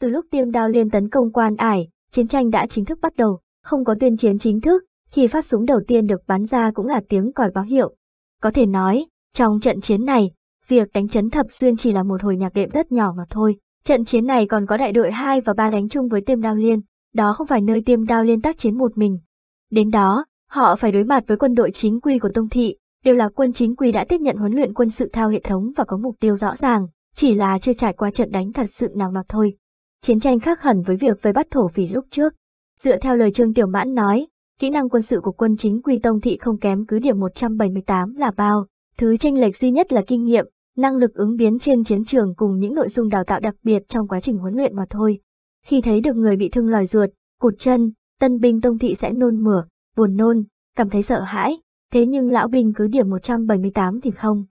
Từ lúc tiêm đao liên tấn công quan ải, chiến tranh đã chính thức bắt đầu, không có tuyên chiến chính thức, khi phát súng đầu tiên được bắn ra cũng là tiếng còi báo hiệu. Có thể nói, trong trận chiến này, việc đánh chấn thập xuyên chỉ là một hồi nhạc đệm rất nhỏ mà thôi. Trận chiến này còn có đại đội hai và ba đánh chung với tiêm đao liên, đó không phải nơi tiêm đao liên tác chiến một mình. Đến đó, họ phải đối mặt với quân đội chính quy của Tông Thị, đều là quân chính quy đã tiếp nhận huấn luyện quân sự thao hệ thống và có mục tiêu rõ ràng, chỉ là chưa trải qua trận đánh thật sự nào mà thôi. Chiến tranh khác hẳn với việc vây bắt thổ phỉ lúc trước. Dựa theo lời Trương Tiểu Mãn nói, kỹ năng quân sự của quân chính quy tông thị không kém cứ điểm 178 là bao. Thứ chênh lệch duy nhất là kinh nghiệm, năng lực ứng biến trên chiến trường cùng những nội dung đào tạo đặc biệt trong quá trình huấn luyện mà thôi. Khi thấy được người bị thương lòi ruột, cụt chân, tân binh tông thị sẽ nôn mửa, buồn nôn, cảm thấy sợ hãi, thế nhưng lão binh cứ điểm 178 thì không.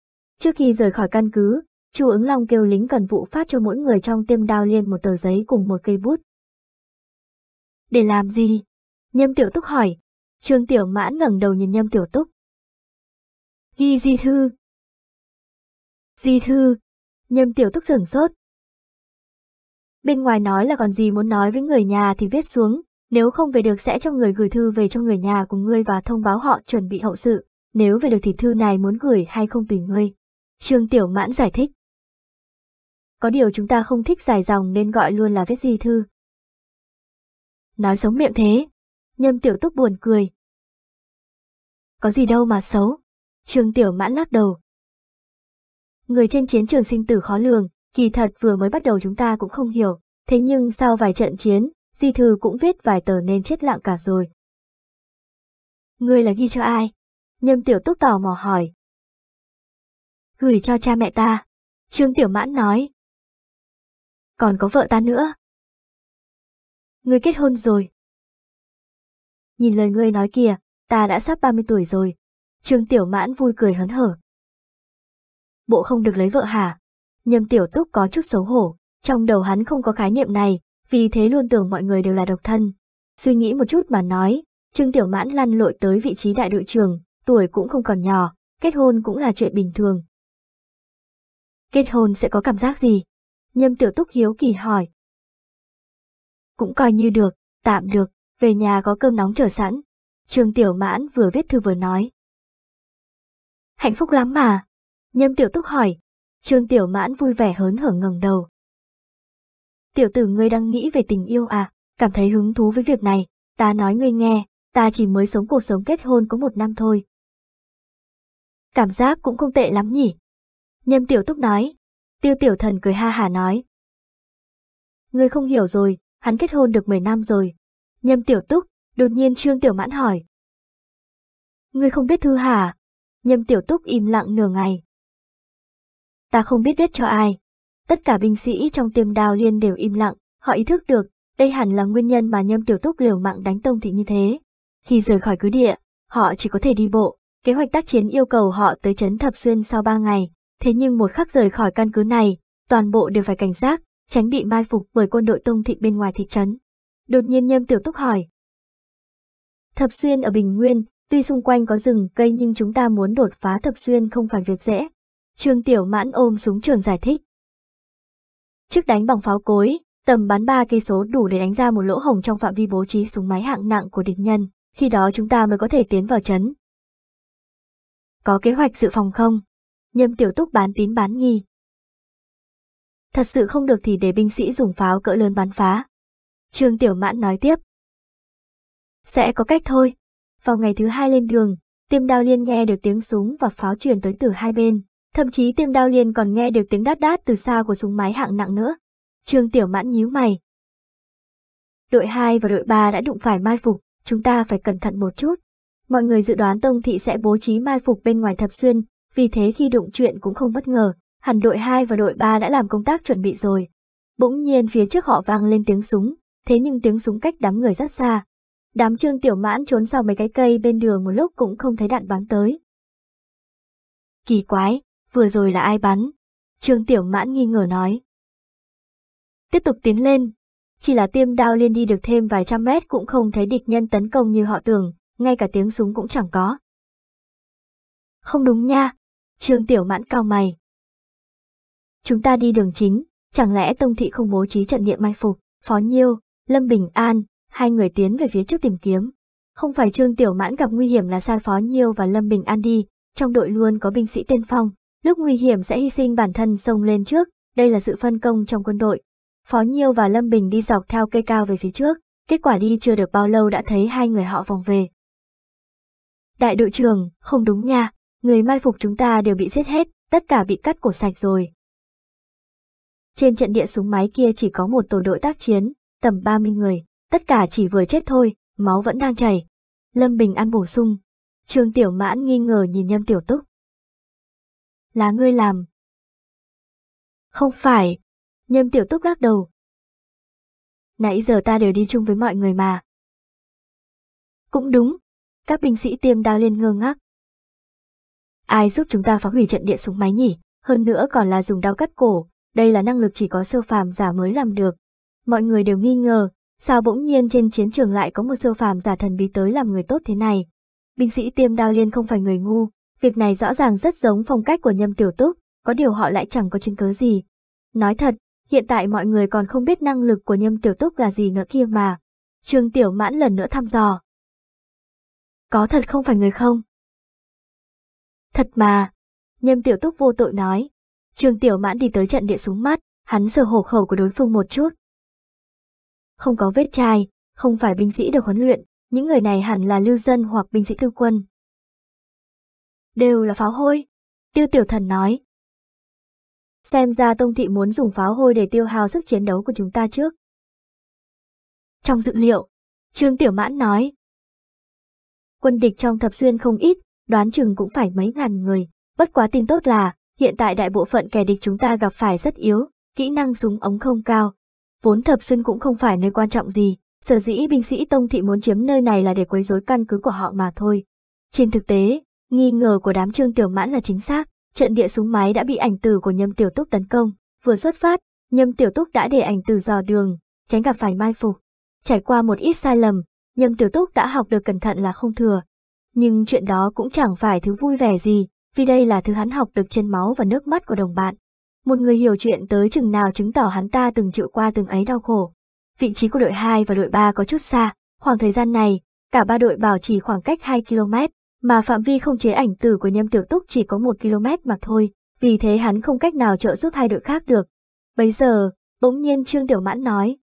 Trước khi rời khỏi căn cứ, Chu ứng long kêu lính cần vụ phát cho mỗi người trong tiêm đao liên một tờ giấy cùng một cây bút. Để làm gì? Nhâm tiểu túc hỏi. Trương tiểu mãn ngẩng đầu nhìn nhâm tiểu túc. Ghi di thư. Di thư. Nhâm tiểu túc sửng sốt. Bên ngoài nói là còn gì muốn nói với người nhà thì viết xuống, nếu không về được sẽ cho người gửi thư về cho người nhà của ngươi và thông báo họ chuẩn bị hậu sự, nếu về được thì thư này muốn gửi hay không tùy ngươi. Trương Tiểu Mãn giải thích có điều chúng ta không thích dài dòng nên gọi luôn là viết di thư. Nói giống miệng thế, nhâm tiểu túc buồn cười. Có gì đâu mà xấu, Trường tiểu mãn lắc đầu. Người trên chiến trường sinh tử khó lường, kỳ thật vừa mới bắt đầu chúng ta cũng không hiểu, thế nhưng sau vài trận chiến, di thư cũng viết vài tờ nên chết lặng cả rồi. Ngươi là ghi cho ai? Nhâm tiểu túc tò mò hỏi. Gửi cho cha mẹ ta. Trương Tiểu Mãn nói còn có vợ ta nữa. Ngươi kết hôn rồi. Nhìn lời ngươi nói kìa, ta đã sắp 30 tuổi rồi. Trương Tiểu Mãn vui cười hớn hở. Bộ không được lấy vợ hả? Nhâm Tiểu Túc có chút xấu hổ, trong đầu hắn không có khái niệm này, vì thế luôn tưởng mọi người đều là độc thân. Suy nghĩ một chút mà nói, Trương Tiểu Mãn lăn lội tới vị trí đại đội trưởng, tuổi cũng không còn nhỏ, kết hôn cũng là chuyện bình thường. Kết hôn sẽ có cảm giác gì? Nhâm Tiểu Túc hiếu kỳ hỏi. Cũng coi như được, tạm được, về nhà có cơm nóng chờ sẵn. Trường Tiểu Mãn vừa viết thư vừa nói. Hạnh phúc lắm mà. Nhâm Tiểu Túc hỏi. Trường Tiểu Mãn vui vẻ hớn hở ngẩng đầu. Tiểu tử ngươi đang nghĩ về tình yêu à, cảm thấy hứng thú với việc này, ta nói ngươi nghe, ta chỉ mới sống cuộc sống kết hôn có một năm thôi. Cảm giác cũng không tệ lắm nhỉ. Nhâm Tiểu Túc nói, Tiêu tiểu thần cười ha hà nói. Ngươi không hiểu rồi, hắn kết hôn được 10 năm rồi. Nhâm tiểu túc, đột nhiên trương tiểu mãn hỏi. Ngươi không biết thư hả? Nhâm tiểu túc im lặng nửa ngày. Ta không biết viết cho ai. Tất cả binh sĩ trong tiêm đào liên đều im lặng, họ ý thức được, đây hẳn là nguyên nhân mà nhâm tiểu túc liều mạng đánh tông thị như thế. Khi rời khỏi cứ địa, họ chỉ có thể đi bộ, kế hoạch tác chiến yêu cầu họ tới trấn thập xuyên sau 3 ngày, Thế nhưng một khắc rời khỏi căn cứ này, toàn bộ đều phải cảnh giác, tránh bị mai phục bởi quân đội tông thị bên ngoài thị trấn. Đột nhiên Nhâm Tiểu Túc hỏi. Thập xuyên ở Bình Nguyên, tuy xung quanh có rừng cây nhưng chúng ta muốn đột phá thập xuyên không phải việc dễ. Trương Tiểu Mãn ôm súng trường giải thích. Trước đánh bằng pháo cối, tầm bắn 3 cây số đủ để đánh ra một lỗ hồng trong phạm vi bố trí súng máy hạng nặng của địch nhân, khi đó chúng ta mới có thể tiến vào trấn. Có kế hoạch dự phòng không? nhâm tiểu túc bán tín bán nghi. Thật sự không được thì để binh sĩ dùng pháo cỡ lớn bắn phá. Trương Tiểu Mãn nói tiếp. Sẽ có cách thôi. Vào ngày thứ hai lên đường, tiêm đao liên nghe được tiếng súng và pháo truyền tới từ hai bên. Thậm chí tiêm đao liên còn nghe được tiếng đát đát từ xa của súng máy hạng nặng nữa. Trương Tiểu Mãn nhíu mày. Đội 2 và đội 3 đã đụng phải mai phục, chúng ta phải cẩn thận một chút. Mọi người dự đoán Tông Thị sẽ bố trí mai phục bên ngoài thập xuyên, vì thế khi đụng chuyện cũng không bất ngờ, hẳn đội 2 và đội 3 đã làm công tác chuẩn bị rồi. Bỗng nhiên phía trước họ vang lên tiếng súng, thế nhưng tiếng súng cách đám người rất xa. Đám trương tiểu mãn trốn sau mấy cái cây bên đường một lúc cũng không thấy đạn bắn tới. Kỳ quái, vừa rồi là ai bắn? Trương tiểu mãn nghi ngờ nói. Tiếp tục tiến lên, chỉ là tiêm đao liên đi được thêm vài trăm mét cũng không thấy địch nhân tấn công như họ tưởng, ngay cả tiếng súng cũng chẳng có. Không đúng nha, Trương Tiểu Mãn cao mày. Chúng ta đi đường chính, chẳng lẽ Tông Thị không bố trí trận địa mai phục, Phó Nhiêu, Lâm Bình An, hai người tiến về phía trước tìm kiếm. Không phải Trương Tiểu Mãn gặp nguy hiểm là sai Phó Nhiêu và Lâm Bình An đi, trong đội luôn có binh sĩ tên phong, lúc nguy hiểm sẽ hy sinh bản thân xông lên trước, đây là sự phân công trong quân đội. Phó Nhiêu và Lâm Bình đi dọc theo cây cao về phía trước, kết quả đi chưa được bao lâu đã thấy hai người họ vòng về. Đại đội trưởng, không đúng nha, người mai phục chúng ta đều bị giết hết, tất cả bị cắt cổ sạch rồi. Trên trận địa súng máy kia chỉ có một tổ đội tác chiến, tầm 30 người, tất cả chỉ vừa chết thôi, máu vẫn đang chảy. Lâm Bình ăn bổ sung, Trường Tiểu Mãn nghi ngờ nhìn Nhâm Tiểu Túc. Là ngươi làm. Không phải. Nhâm Tiểu Túc lắc đầu. Nãy giờ ta đều đi chung với mọi người mà. Cũng đúng. Các binh sĩ tiêm đao lên ngơ ngác, Ai giúp chúng ta phá hủy trận địa súng máy nhỉ? Hơn nữa còn là dùng đao cắt cổ, đây là năng lực chỉ có siêu phàm giả mới làm được. Mọi người đều nghi ngờ, sao bỗng nhiên trên chiến trường lại có một siêu phàm giả thần bí tới làm người tốt thế này? Binh sĩ tiêm đao liên không phải người ngu, việc này rõ ràng rất giống phong cách của nhâm tiểu túc, có điều họ lại chẳng có chứng cứ gì. Nói thật, hiện tại mọi người còn không biết năng lực của nhâm tiểu túc là gì nữa kia mà. Trương Tiểu Mãn lần nữa thăm dò. Có thật không phải người không? Thật mà. Nhâm tiểu túc vô tội nói. Trường tiểu mãn đi tới trận địa súng mắt, hắn sờ hổ khẩu của đối phương một chút. Không có vết chai, không phải binh sĩ được huấn luyện, những người này hẳn là lưu dân hoặc binh sĩ tư quân. Đều là pháo hôi, tiêu tiểu thần nói. Xem ra Tông Thị muốn dùng pháo hôi để tiêu hao sức chiến đấu của chúng ta trước. Trong dự liệu, Trương Tiểu Mãn nói. Quân địch trong thập xuyên không ít, đoán chừng cũng phải mấy ngàn người. Bất quá tin tốt là, hiện tại đại bộ phận kẻ địch chúng ta gặp phải rất yếu, kỹ năng súng ống không cao. Vốn thập xuân cũng không phải nơi quan trọng gì, sở dĩ binh sĩ Tông Thị muốn chiếm nơi này là để quấy rối căn cứ của họ mà thôi. Trên thực tế, nghi ngờ của đám trương tiểu mãn là chính xác, trận địa súng máy đã bị ảnh tử của nhâm tiểu túc tấn công, vừa xuất phát, nhâm tiểu túc đã để ảnh tử dò đường, tránh gặp phải mai phục. Trải qua một ít sai lầm, nhâm tiểu túc đã học được cẩn thận là không thừa, nhưng chuyện đó cũng chẳng phải thứ vui vẻ gì, vì đây là thứ hắn học được trên máu và nước mắt của đồng bạn. Một người hiểu chuyện tới chừng nào chứng tỏ hắn ta từng chịu qua từng ấy đau khổ. Vị trí của đội 2 và đội 3 có chút xa, khoảng thời gian này, cả ba đội bảo trì khoảng cách 2 km, mà phạm vi không chế ảnh tử của nhâm tiểu túc chỉ có 1 km mà thôi, vì thế hắn không cách nào trợ giúp hai đội khác được. Bây giờ, bỗng nhiên Trương Tiểu Mãn nói.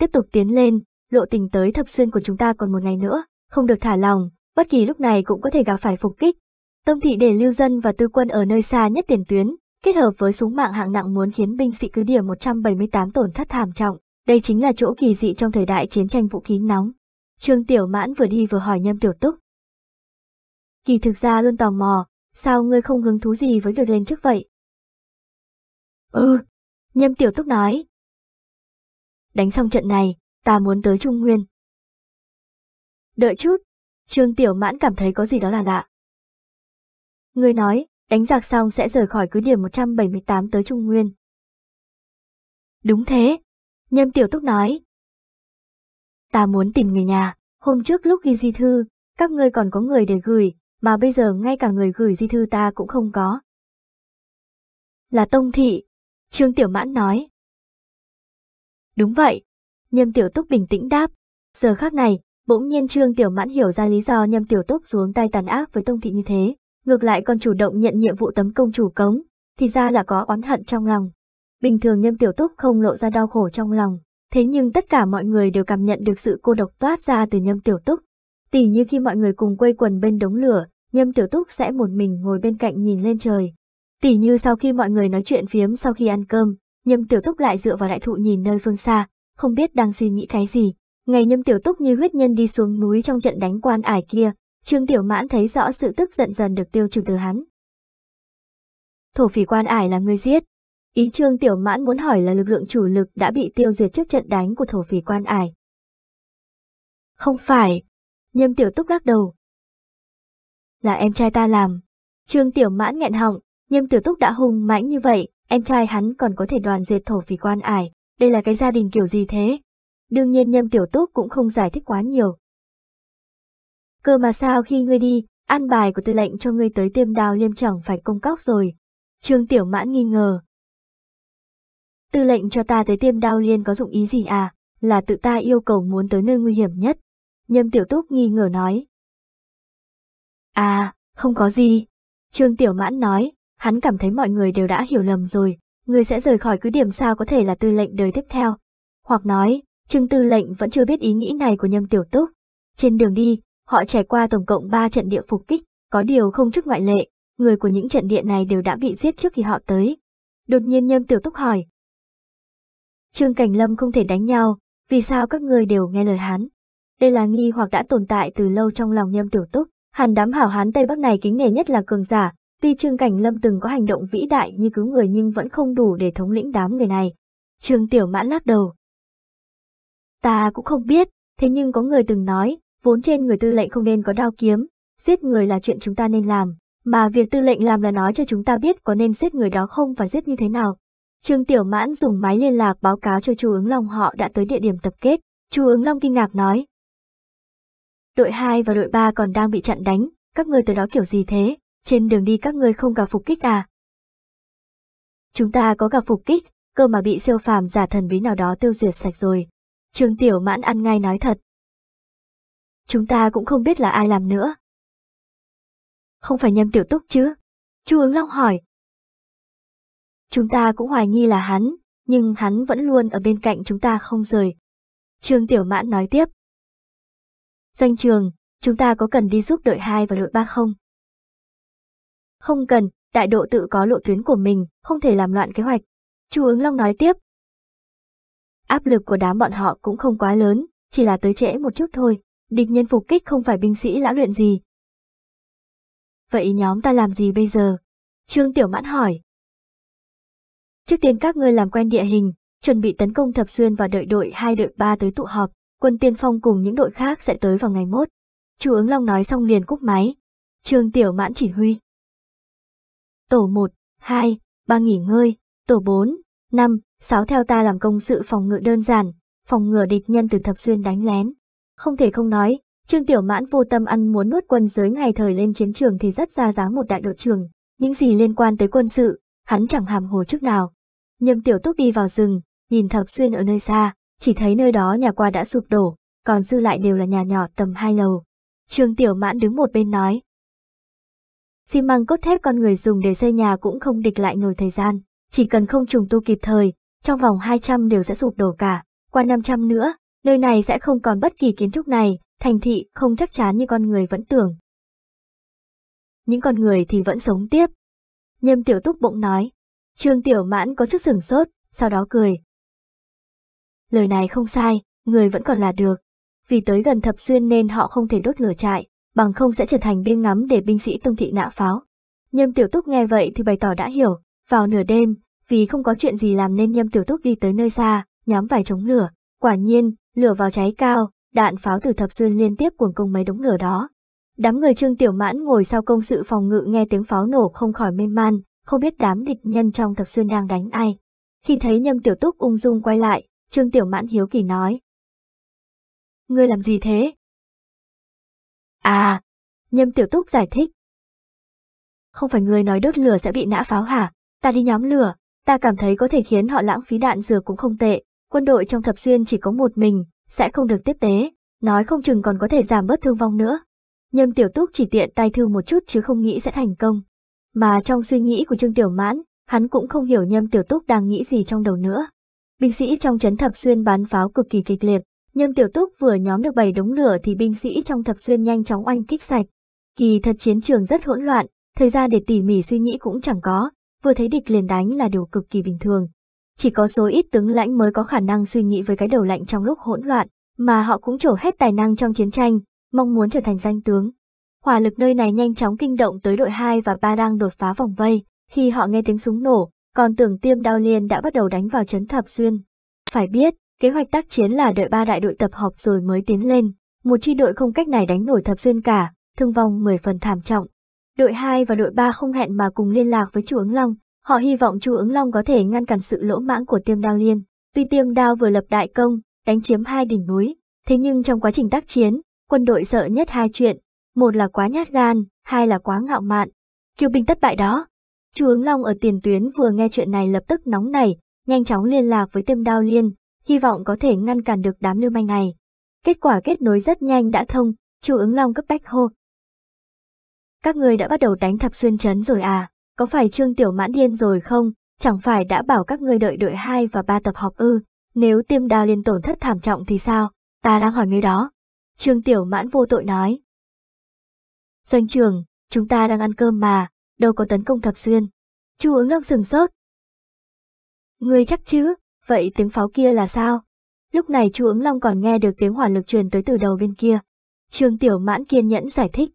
Tiếp tục tiến lên, lộ tình tới thập xuyên của chúng ta còn một ngày nữa, không được thả lòng, bất kỳ lúc này cũng có thể gặp phải phục kích. Tông thị để lưu dân và tư quân ở nơi xa nhất tiền tuyến, kết hợp với súng mạng hạng nặng muốn khiến binh sĩ cứ điểm 178 tổn thất thảm trọng. Đây chính là chỗ kỳ dị trong thời đại chiến tranh vũ khí nóng. Trương Tiểu Mãn vừa đi vừa hỏi Nhâm Tiểu Túc. Kỳ thực ra luôn tò mò, sao ngươi không hứng thú gì với việc lên trước vậy? Ừ, Nhâm Tiểu Túc nói. Đánh xong trận này, ta muốn tới Trung Nguyên, Đợi chút, Trương Tiểu Mãn cảm thấy có gì đó là lạ. Người nói, đánh giặc xong sẽ rời khỏi cứ điểm 178 tới Trung Nguyên. Đúng thế, Nhâm Tiểu Túc nói. Ta muốn tìm người nhà, hôm trước lúc ghi di thư, các ngươi còn có người để gửi, mà bây giờ ngay cả người gửi di thư ta cũng không có. Là Tông Thị, Trương Tiểu Mãn nói. Đúng vậy, Nhâm Tiểu Túc bình tĩnh đáp, giờ khác này, Bỗng nhiên Trương Tiểu Mãn hiểu ra lý do Nhâm Tiểu Túc xuống tay tàn ác với Tông Thị như thế, ngược lại còn chủ động nhận nhiệm vụ tấm công chủ cống, thì ra là có oán hận trong lòng. Bình thường Nhâm Tiểu Túc không lộ ra đau khổ trong lòng, thế nhưng tất cả mọi người đều cảm nhận được sự cô độc toát ra từ Nhâm Tiểu Túc. Tỉ như khi mọi người cùng quây quần bên đống lửa, Nhâm Tiểu Túc sẽ một mình ngồi bên cạnh nhìn lên trời. Tỉ như sau khi mọi người nói chuyện phiếm sau khi ăn cơm, Nhâm Tiểu Túc lại dựa vào đại thụ nhìn nơi phương xa, không biết đang suy nghĩ cái gì, Ngày nhâm tiểu túc như huyết nhân đi xuống núi trong trận đánh quan ải kia, Trương Tiểu Mãn thấy rõ sự tức giận dần được tiêu trừ từ hắn. Thổ phỉ quan ải là người giết. Ý Trương Tiểu Mãn muốn hỏi là lực lượng chủ lực đã bị tiêu diệt trước trận đánh của thổ phỉ quan ải. Không phải. Nhâm Tiểu Túc lắc đầu. Là em trai ta làm. Trương Tiểu Mãn nghẹn họng, Nhâm Tiểu Túc đã hùng mãnh như vậy, em trai hắn còn có thể đoàn diệt thổ phỉ quan ải. Đây là cái gia đình kiểu gì thế? Đương nhiên Nhâm Tiểu Túc cũng không giải thích quá nhiều. Cơ mà sao khi ngươi đi, an bài của tư lệnh cho ngươi tới tiêm đào liêm chẳng phải công cóc rồi. Trương Tiểu Mãn nghi ngờ. Tư lệnh cho ta tới tiêm đao liên có dụng ý gì à, là tự ta yêu cầu muốn tới nơi nguy hiểm nhất. Nhâm Tiểu Túc nghi ngờ nói. À, không có gì. Trương Tiểu Mãn nói, hắn cảm thấy mọi người đều đã hiểu lầm rồi, ngươi sẽ rời khỏi cứ điểm sao có thể là tư lệnh đời tiếp theo. Hoặc nói, Trương Tư lệnh vẫn chưa biết ý nghĩ này của Nhâm Tiểu Túc. Trên đường đi, họ trải qua tổng cộng 3 trận địa phục kích, có điều không trước ngoại lệ, người của những trận địa này đều đã bị giết trước khi họ tới. Đột nhiên Nhâm Tiểu Túc hỏi. Trương Cảnh Lâm không thể đánh nhau, vì sao các người đều nghe lời hắn? Đây là nghi hoặc đã tồn tại từ lâu trong lòng Nhâm Tiểu Túc. Hàn đám hảo hán Tây Bắc này kính nghề nhất là cường giả, tuy Trương Cảnh Lâm từng có hành động vĩ đại như cứu người nhưng vẫn không đủ để thống lĩnh đám người này. Trương Tiểu Mãn lắc đầu, Ta cũng không biết, thế nhưng có người từng nói, vốn trên người tư lệnh không nên có đao kiếm, giết người là chuyện chúng ta nên làm, mà việc tư lệnh làm là nói cho chúng ta biết có nên giết người đó không và giết như thế nào. Trương Tiểu Mãn dùng máy liên lạc báo cáo cho Chu Ứng Long họ đã tới địa điểm tập kết, Chu Ứng Long kinh ngạc nói. Đội 2 và đội 3 còn đang bị chặn đánh, các ngươi tới đó kiểu gì thế, trên đường đi các ngươi không gặp phục kích à? Chúng ta có gặp phục kích, cơ mà bị siêu phàm giả thần bí nào đó tiêu diệt sạch rồi, Trương Tiểu Mãn ăn ngay nói thật. Chúng ta cũng không biết là ai làm nữa. Không phải nhâm tiểu túc chứ? Chu ứng long hỏi. Chúng ta cũng hoài nghi là hắn, nhưng hắn vẫn luôn ở bên cạnh chúng ta không rời. Trương Tiểu Mãn nói tiếp. Danh trường, chúng ta có cần đi giúp đội 2 và đội 3 không? Không cần, đại độ tự có lộ tuyến của mình, không thể làm loạn kế hoạch. Chu ứng long nói tiếp, Áp lực của đám bọn họ cũng không quá lớn, chỉ là tới trễ một chút thôi, địch nhân phục kích không phải binh sĩ lão luyện gì. Vậy nhóm ta làm gì bây giờ? Trương Tiểu Mãn hỏi. Trước tiên các ngươi làm quen địa hình, chuẩn bị tấn công thập xuyên và đợi đội hai đội ba tới tụ họp, quân tiên phong cùng những đội khác sẽ tới vào ngày mốt. Chu ứng long nói xong liền cúp máy. Trương Tiểu Mãn chỉ huy. Tổ 1, 2, 3 nghỉ ngơi, tổ 4, năm Sáu theo ta làm công sự phòng ngự đơn giản, phòng ngừa địch nhân từ thập xuyên đánh lén. Không thể không nói, Trương Tiểu Mãn vô tâm ăn muốn nuốt quân giới ngày thời lên chiến trường thì rất ra dáng một đại đội trưởng, những gì liên quan tới quân sự, hắn chẳng hàm hồ trước nào. Nhâm Tiểu Túc đi vào rừng, nhìn thập xuyên ở nơi xa, chỉ thấy nơi đó nhà qua đã sụp đổ, còn dư lại đều là nhà nhỏ tầm hai lầu. Trương Tiểu Mãn đứng một bên nói. Xi măng cốt thép con người dùng để xây nhà cũng không địch lại nổi thời gian. Chỉ cần không trùng tu kịp thời, trong vòng 200 đều sẽ sụp đổ cả. Qua 500 nữa, nơi này sẽ không còn bất kỳ kiến trúc này, thành thị không chắc chắn như con người vẫn tưởng. Những con người thì vẫn sống tiếp. Nhâm tiểu túc bỗng nói. Trương tiểu mãn có chút sửng sốt, sau đó cười. Lời này không sai, người vẫn còn là được. Vì tới gần thập xuyên nên họ không thể đốt lửa trại, bằng không sẽ trở thành biên ngắm để binh sĩ tông thị nã pháo. Nhâm tiểu túc nghe vậy thì bày tỏ đã hiểu, vào nửa đêm, vì không có chuyện gì làm nên Nhâm Tiểu Túc đi tới nơi xa, nhắm vài chống lửa, quả nhiên, lửa vào cháy cao, đạn pháo từ thập xuyên liên tiếp cuồng công mấy đống lửa đó. Đám người Trương Tiểu Mãn ngồi sau công sự phòng ngự nghe tiếng pháo nổ không khỏi mê man, không biết đám địch nhân trong thập xuyên đang đánh ai. Khi thấy Nhâm Tiểu Túc ung dung quay lại, Trương Tiểu Mãn hiếu kỳ nói. Ngươi làm gì thế? À, Nhâm Tiểu Túc giải thích. Không phải ngươi nói đốt lửa sẽ bị nã pháo hả? Ta đi nhóm lửa, ta cảm thấy có thể khiến họ lãng phí đạn dược cũng không tệ, quân đội trong thập xuyên chỉ có một mình, sẽ không được tiếp tế, nói không chừng còn có thể giảm bớt thương vong nữa. Nhâm Tiểu Túc chỉ tiện tay thư một chút chứ không nghĩ sẽ thành công. Mà trong suy nghĩ của Trương Tiểu Mãn, hắn cũng không hiểu Nhâm Tiểu Túc đang nghĩ gì trong đầu nữa. Binh sĩ trong trấn thập xuyên bán pháo cực kỳ kịch liệt, Nhâm Tiểu Túc vừa nhóm được 7 đống lửa thì binh sĩ trong thập xuyên nhanh chóng oanh kích sạch. Kỳ thật chiến trường rất hỗn loạn, thời gian để tỉ mỉ suy nghĩ cũng chẳng có, vừa thấy địch liền đánh là điều cực kỳ bình thường. Chỉ có số ít tướng lãnh mới có khả năng suy nghĩ với cái đầu lạnh trong lúc hỗn loạn, mà họ cũng trổ hết tài năng trong chiến tranh, mong muốn trở thành danh tướng. Hỏa lực nơi này nhanh chóng kinh động tới đội 2 và 3 đang đột phá vòng vây, khi họ nghe tiếng súng nổ, còn tưởng tiêm đao liền đã bắt đầu đánh vào trấn thập xuyên. Phải biết, kế hoạch tác chiến là đợi ba đại đội tập họp rồi mới tiến lên, một chi đội không cách này đánh nổi thập xuyên cả, thương vong 10 phần thảm trọng, Đội 2 và đội 3 không hẹn mà cùng liên lạc với Chu Ứng Long, họ hy vọng Chu Ứng Long có thể ngăn cản sự lỗ mãng của Tiêm Đao Liên. Tuy Tiêm Đao vừa lập đại công, đánh chiếm hai đỉnh núi, thế nhưng trong quá trình tác chiến, quân đội sợ nhất hai chuyện, một là quá nhát gan, hai là quá ngạo mạn. Kiều binh thất bại đó. Chu Ứng Long ở tiền tuyến vừa nghe chuyện này lập tức nóng nảy, nhanh chóng liên lạc với Tiêm Đao Liên, hy vọng có thể ngăn cản được đám lưu manh này. Kết quả kết nối rất nhanh đã thông, Chu Ứng Long cấp bách hô, các người đã bắt đầu đánh thập xuyên chấn rồi à, có phải Trương Tiểu Mãn điên rồi không, chẳng phải đã bảo các người đợi đợi 2 và 3 tập họp ư, nếu tiêm đao liên tổn thất thảm trọng thì sao, ta đang hỏi người đó. Trương Tiểu Mãn vô tội nói. Doanh trường, chúng ta đang ăn cơm mà, đâu có tấn công thập xuyên. Chu ứng long sừng sốt. người chắc chứ, vậy tiếng pháo kia là sao? Lúc này Chu ứng long còn nghe được tiếng hỏa lực truyền tới từ đầu bên kia. Trương Tiểu Mãn kiên nhẫn giải thích.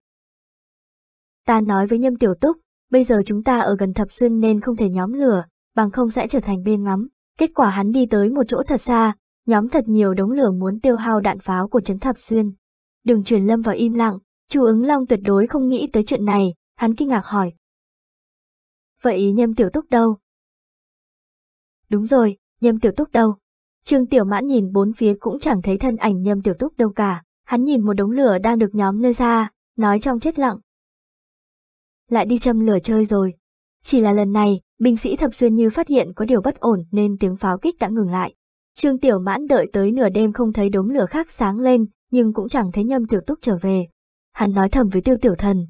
Ta nói với Nhâm Tiểu Túc, bây giờ chúng ta ở gần Thập Xuyên nên không thể nhóm lửa, bằng không sẽ trở thành bên ngắm. Kết quả hắn đi tới một chỗ thật xa, nhóm thật nhiều đống lửa muốn tiêu hao đạn pháo của Trấn Thập Xuyên. Đường truyền lâm vào im lặng, Chu ứng long tuyệt đối không nghĩ tới chuyện này, hắn kinh ngạc hỏi. Vậy Nhâm Tiểu Túc đâu? Đúng rồi, Nhâm Tiểu Túc đâu? Trương Tiểu Mãn nhìn bốn phía cũng chẳng thấy thân ảnh Nhâm Tiểu Túc đâu cả. Hắn nhìn một đống lửa đang được nhóm nơi xa nói trong chết lặng, lại đi châm lửa chơi rồi. Chỉ là lần này, binh sĩ thập xuyên như phát hiện có điều bất ổn nên tiếng pháo kích đã ngừng lại. Trương Tiểu Mãn đợi tới nửa đêm không thấy đống lửa khác sáng lên, nhưng cũng chẳng thấy Nhâm Tiểu Túc trở về. Hắn nói thầm với Tiêu Tiểu Thần.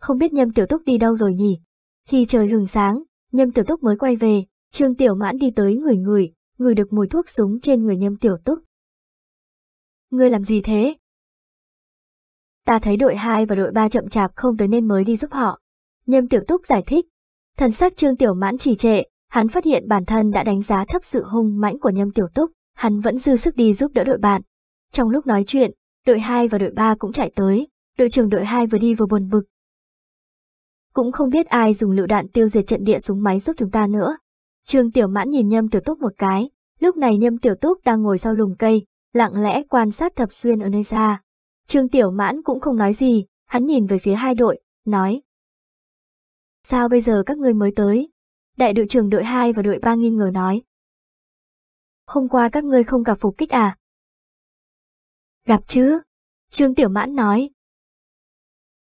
Không biết Nhâm Tiểu Túc đi đâu rồi nhỉ? Khi trời hừng sáng, Nhâm Tiểu Túc mới quay về, Trương Tiểu Mãn đi tới người người, người được mùi thuốc súng trên người Nhâm Tiểu Túc. Ngươi làm gì thế? Ta thấy đội 2 và đội 3 chậm chạp không tới nên mới đi giúp họ. Nhâm Tiểu Túc giải thích. Thần sắc Trương Tiểu Mãn trì trệ, hắn phát hiện bản thân đã đánh giá thấp sự hung mãnh của Nhâm Tiểu Túc, hắn vẫn dư sức đi giúp đỡ đội bạn. Trong lúc nói chuyện, đội 2 và đội 3 cũng chạy tới, đội trưởng đội 2 vừa đi vừa buồn bực. Cũng không biết ai dùng lựu đạn tiêu diệt trận địa súng máy giúp chúng ta nữa. Trương Tiểu Mãn nhìn Nhâm Tiểu Túc một cái, lúc này Nhâm Tiểu Túc đang ngồi sau lùm cây, lặng lẽ quan sát Thập Xuyên ở nơi xa. Trương Tiểu Mãn cũng không nói gì, hắn nhìn về phía hai đội, nói. Sao bây giờ các ngươi mới tới? Đại đội trưởng đội 2 và đội 3 nghi ngờ nói. Hôm qua các ngươi không gặp phục kích à? Gặp chứ? Trương Tiểu Mãn nói.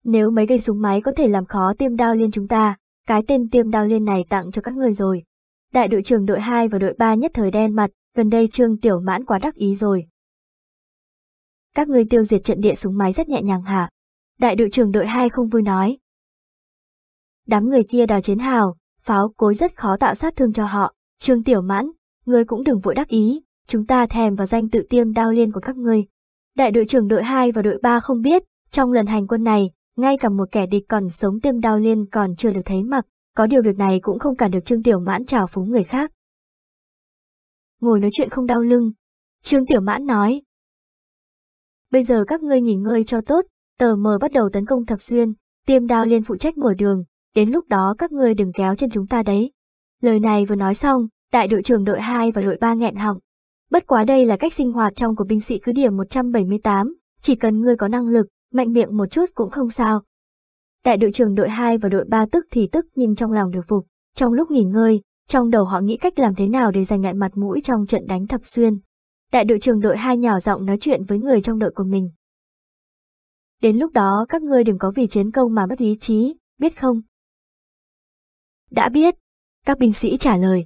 Nếu mấy cây súng máy có thể làm khó tiêm đao liên chúng ta, cái tên tiêm đao liên này tặng cho các người rồi. Đại đội trưởng đội 2 và đội 3 nhất thời đen mặt, gần đây Trương Tiểu Mãn quá đắc ý rồi, các ngươi tiêu diệt trận địa súng máy rất nhẹ nhàng hả? Đại đội trưởng đội 2 không vui nói. Đám người kia đào chiến hào, pháo cối rất khó tạo sát thương cho họ. Trương Tiểu Mãn, ngươi cũng đừng vội đắc ý, chúng ta thèm vào danh tự tiêm đao liên của các ngươi. Đại đội trưởng đội 2 và đội 3 không biết, trong lần hành quân này, ngay cả một kẻ địch còn sống tiêm đao liên còn chưa được thấy mặc, có điều việc này cũng không cản được Trương Tiểu Mãn trào phúng người khác. Ngồi nói chuyện không đau lưng, Trương Tiểu Mãn nói, bây giờ các ngươi nghỉ ngơi cho tốt, tờ mờ bắt đầu tấn công thập xuyên, tiêm đao liên phụ trách mở đường, đến lúc đó các ngươi đừng kéo chân chúng ta đấy. Lời này vừa nói xong, đại đội trưởng đội 2 và đội 3 nghẹn họng. Bất quá đây là cách sinh hoạt trong của binh sĩ cứ điểm 178, chỉ cần ngươi có năng lực, mạnh miệng một chút cũng không sao. Đại đội trưởng đội 2 và đội 3 tức thì tức nhưng trong lòng được phục, trong lúc nghỉ ngơi, trong đầu họ nghĩ cách làm thế nào để giành lại mặt mũi trong trận đánh thập xuyên. Đại đội trưởng đội hai nhỏ giọng nói chuyện với người trong đội của mình. Đến lúc đó các ngươi đừng có vì chiến công mà mất ý chí, biết không? Đã biết, các binh sĩ trả lời.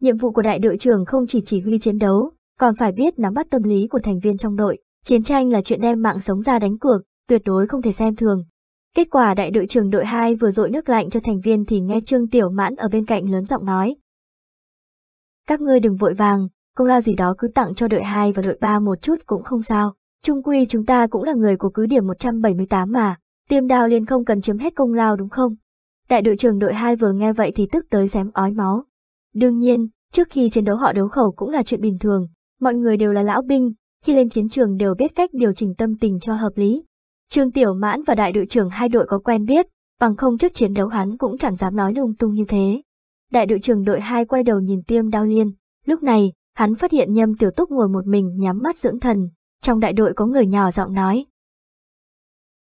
Nhiệm vụ của đại đội trưởng không chỉ chỉ huy chiến đấu, còn phải biết nắm bắt tâm lý của thành viên trong đội. Chiến tranh là chuyện đem mạng sống ra đánh cược, tuyệt đối không thể xem thường. Kết quả đại đội trưởng đội 2 vừa dội nước lạnh cho thành viên thì nghe Trương Tiểu Mãn ở bên cạnh lớn giọng nói. Các ngươi đừng vội vàng, công lao gì đó cứ tặng cho đội 2 và đội 3 một chút cũng không sao. Trung quy chúng ta cũng là người của cứ điểm 178 mà, tiêm Đào liền không cần chiếm hết công lao đúng không? Đại đội trưởng đội 2 vừa nghe vậy thì tức tới xém ói máu. Đương nhiên, trước khi chiến đấu họ đấu khẩu cũng là chuyện bình thường, mọi người đều là lão binh, khi lên chiến trường đều biết cách điều chỉnh tâm tình cho hợp lý. Trương Tiểu Mãn và đại đội trưởng hai đội có quen biết, bằng không trước chiến đấu hắn cũng chẳng dám nói lung tung như thế. Đại đội trưởng đội 2 quay đầu nhìn tiêm đao liên, lúc này, hắn phát hiện nhâm tiểu túc ngồi một mình nhắm mắt dưỡng thần, trong đại đội có người nhỏ giọng nói.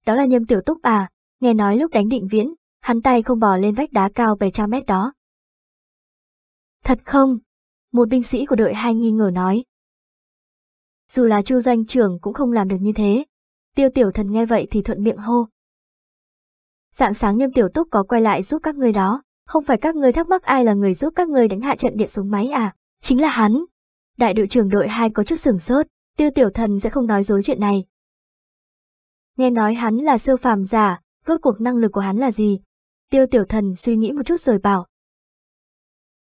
Đó là nhâm tiểu túc à, nghe nói lúc đánh định viễn, hắn tay không bò lên vách đá cao trăm mét đó. Thật không? Một binh sĩ của đội hai nghi ngờ nói. Dù là chu doanh trưởng cũng không làm được như thế. Tiêu tiểu thần nghe vậy thì thuận miệng hô. Dạng sáng nhâm tiểu túc có quay lại giúp các ngươi đó, không phải các ngươi thắc mắc ai là người giúp các ngươi đánh hạ trận điện súng máy à, chính là hắn. Đại đội trưởng đội hai có chút sửng sốt, tiêu tiểu thần sẽ không nói dối chuyện này. Nghe nói hắn là siêu phàm giả, rốt cuộc năng lực của hắn là gì? Tiêu tiểu thần suy nghĩ một chút rồi bảo.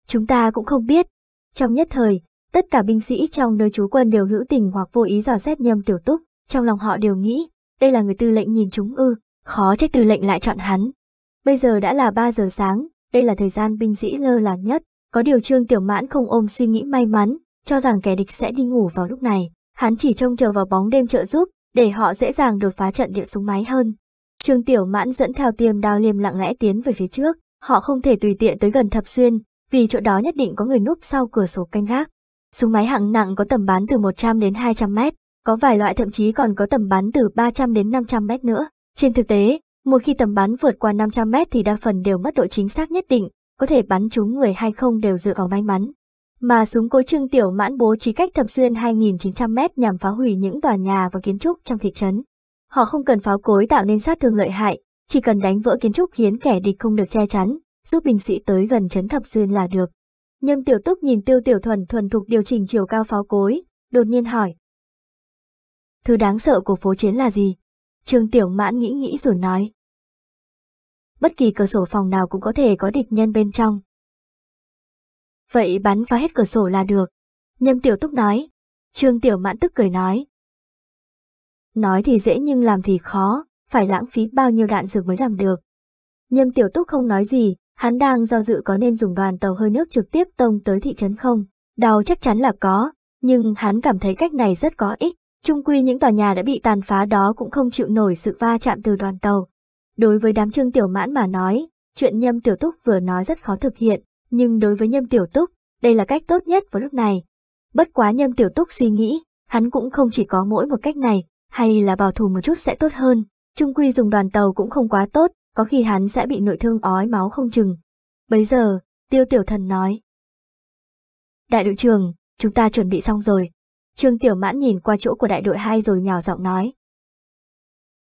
Chúng ta cũng không biết. Trong nhất thời, tất cả binh sĩ trong nơi trú quân đều hữu tình hoặc vô ý dò xét nhầm tiểu túc, trong lòng họ đều nghĩ, đây là người tư lệnh nhìn chúng ư, khó trách tư lệnh lại chọn hắn. Bây giờ đã là 3 giờ sáng, đây là thời gian binh sĩ lơ là nhất, có điều trương tiểu mãn không ôm suy nghĩ may mắn, cho rằng kẻ địch sẽ đi ngủ vào lúc này, hắn chỉ trông chờ vào bóng đêm trợ giúp, để họ dễ dàng đột phá trận địa súng máy hơn. Trương Tiểu Mãn dẫn theo tiêm đao liềm lặng lẽ tiến về phía trước, họ không thể tùy tiện tới gần Thập Xuyên, vì chỗ đó nhất định có người núp sau cửa sổ canh gác. Súng máy hạng nặng có tầm bắn từ 100 đến 200 mét, có vài loại thậm chí còn có tầm bắn từ 300 đến 500 mét nữa. Trên thực tế, một khi tầm bắn vượt qua 500 mét thì đa phần đều mất độ chính xác nhất định, có thể bắn trúng người hay không đều dựa vào may mắn. Mà súng cối trương tiểu mãn bố trí cách thập xuyên 2.900m nhằm phá hủy những tòa nhà và kiến trúc trong thị trấn. Họ không cần pháo cối tạo nên sát thương lợi hại, chỉ cần đánh vỡ kiến trúc khiến kẻ địch không được che chắn, giúp binh sĩ tới gần trấn thập xuyên là được. Nhâm tiểu túc nhìn tiêu tiểu thuần thuần thục điều chỉnh chiều cao pháo cối, đột nhiên hỏi. Thứ đáng sợ của phố chiến là gì? Trương tiểu mãn nghĩ nghĩ rồi nói. Bất kỳ cửa sổ phòng nào cũng có thể có địch nhân bên trong, Vậy bắn phá hết cửa sổ là được. Nhâm Tiểu Túc nói. Trương Tiểu Mãn tức cười nói. Nói thì dễ nhưng làm thì khó, phải lãng phí bao nhiêu đạn dược mới làm được. Nhâm Tiểu Túc không nói gì, hắn đang do dự có nên dùng đoàn tàu hơi nước trực tiếp tông tới thị trấn không. Đau chắc chắn là có, nhưng hắn cảm thấy cách này rất có ích. Trung quy những tòa nhà đã bị tàn phá đó cũng không chịu nổi sự va chạm từ đoàn tàu. Đối với đám trương tiểu mãn mà nói, chuyện nhâm tiểu túc vừa nói rất khó thực hiện, nhưng đối với Nhâm Tiểu Túc, đây là cách tốt nhất vào lúc này. Bất quá Nhâm Tiểu Túc suy nghĩ, hắn cũng không chỉ có mỗi một cách này, hay là bảo thù một chút sẽ tốt hơn. Trung quy dùng đoàn tàu cũng không quá tốt, có khi hắn sẽ bị nội thương ói máu không chừng. bây giờ, Tiêu Tiểu Thần nói. Đại đội trưởng, chúng ta chuẩn bị xong rồi. Trương Tiểu Mãn nhìn qua chỗ của đại đội hai rồi nhào giọng nói.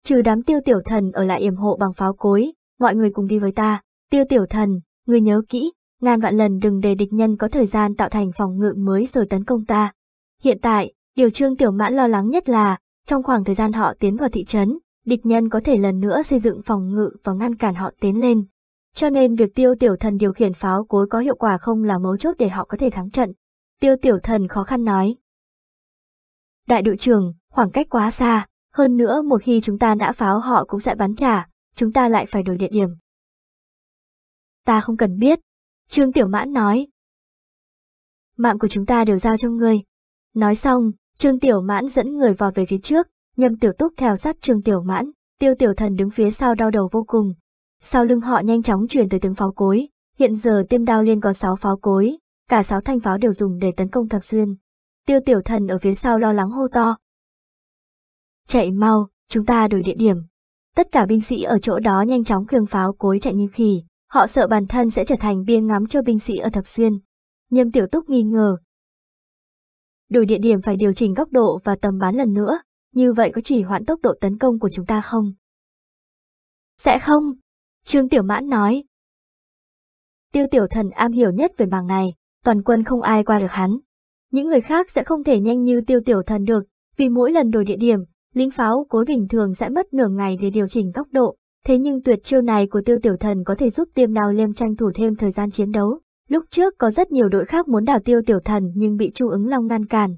Trừ đám Tiêu Tiểu Thần ở lại yểm hộ bằng pháo cối, mọi người cùng đi với ta. Tiêu Tiểu Thần, người nhớ kỹ, ngàn vạn lần đừng để địch nhân có thời gian tạo thành phòng ngự mới rồi tấn công ta. Hiện tại, điều Trương Tiểu Mãn lo lắng nhất là, trong khoảng thời gian họ tiến vào thị trấn, địch nhân có thể lần nữa xây dựng phòng ngự và ngăn cản họ tiến lên. Cho nên việc tiêu tiểu thần điều khiển pháo cối có hiệu quả không là mấu chốt để họ có thể thắng trận. Tiêu tiểu thần khó khăn nói. Đại đội trưởng, khoảng cách quá xa, hơn nữa một khi chúng ta đã pháo họ cũng sẽ bắn trả, chúng ta lại phải đổi địa điểm. Ta không cần biết, Trương Tiểu Mãn nói. Mạng của chúng ta đều giao cho ngươi. Nói xong, Trương Tiểu Mãn dẫn người vào về phía trước, nhâm tiểu túc theo sát Trương Tiểu Mãn, tiêu tiểu thần đứng phía sau đau đầu vô cùng. Sau lưng họ nhanh chóng chuyển tới tiếng pháo cối, hiện giờ tiêm đao liên có 6 pháo cối, cả 6 thanh pháo đều dùng để tấn công thập xuyên. Tiêu tiểu thần ở phía sau lo lắng hô to. Chạy mau, chúng ta đổi địa điểm. Tất cả binh sĩ ở chỗ đó nhanh chóng khiêng pháo cối chạy như khỉ. Họ sợ bản thân sẽ trở thành bia ngắm cho binh sĩ ở Thập Xuyên. Nhâm Tiểu Túc nghi ngờ. Đổi địa điểm phải điều chỉnh góc độ và tầm bắn lần nữa, như vậy có chỉ hoãn tốc độ tấn công của chúng ta không? Sẽ không, Trương Tiểu Mãn nói. Tiêu Tiểu Thần am hiểu nhất về mảng này, toàn quân không ai qua được hắn. Những người khác sẽ không thể nhanh như Tiêu Tiểu Thần được, vì mỗi lần đổi địa điểm, lính pháo cối bình thường sẽ mất nửa ngày để điều chỉnh góc độ, Thế nhưng tuyệt chiêu này của tiêu tiểu thần có thể giúp tiêm nào liêm tranh thủ thêm thời gian chiến đấu. Lúc trước có rất nhiều đội khác muốn đào tiêu tiểu thần nhưng bị Chu ứng long ngăn cản.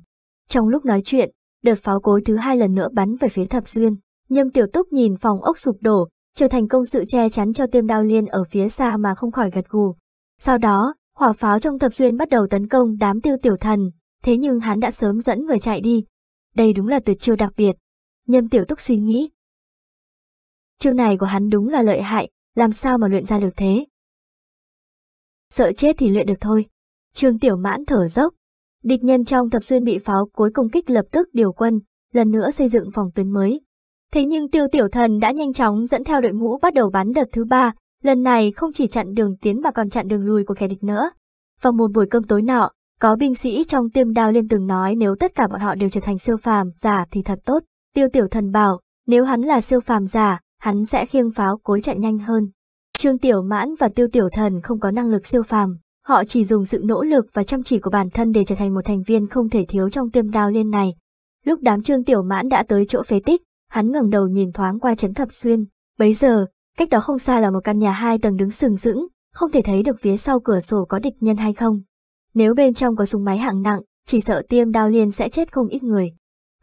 Trong lúc nói chuyện, đợt pháo cối thứ hai lần nữa bắn về phía thập duyên. Nhâm tiểu túc nhìn phòng ốc sụp đổ, trở thành công sự che chắn cho tiêm đao liên ở phía xa mà không khỏi gật gù. Sau đó, hỏa pháo trong thập duyên bắt đầu tấn công đám tiêu tiểu thần, thế nhưng hắn đã sớm dẫn người chạy đi. Đây đúng là tuyệt chiêu đặc biệt. Nhâm tiểu túc suy nghĩ, chiêu này của hắn đúng là lợi hại, làm sao mà luyện ra được thế. Sợ chết thì luyện được thôi. Trương Tiểu Mãn thở dốc. Địch nhân trong thập xuyên bị pháo cuối công kích lập tức điều quân, lần nữa xây dựng phòng tuyến mới. Thế nhưng tiêu tiểu thần đã nhanh chóng dẫn theo đội ngũ bắt đầu bắn đợt thứ ba, lần này không chỉ chặn đường tiến mà còn chặn đường lùi của kẻ địch nữa. Vào một buổi cơm tối nọ, có binh sĩ trong tiêm đao liêm từng nói nếu tất cả bọn họ đều trở thành siêu phàm giả thì thật tốt. Tiêu tiểu thần bảo, nếu hắn là siêu phàm giả, hắn sẽ khiêng pháo cối chạy nhanh hơn. Trương Tiểu Mãn và Tiêu Tiểu Thần không có năng lực siêu phàm, họ chỉ dùng sự nỗ lực và chăm chỉ của bản thân để trở thành một thành viên không thể thiếu trong tiêm đao liên này. Lúc đám Trương Tiểu Mãn đã tới chỗ phế tích, hắn ngẩng đầu nhìn thoáng qua Trấn Thập Xuyên. Bấy giờ, cách đó không xa là một căn nhà hai tầng đứng sừng sững, không thể thấy được phía sau cửa sổ có địch nhân hay không. Nếu bên trong có súng máy hạng nặng, chỉ sợ tiêm đao liên sẽ chết không ít người.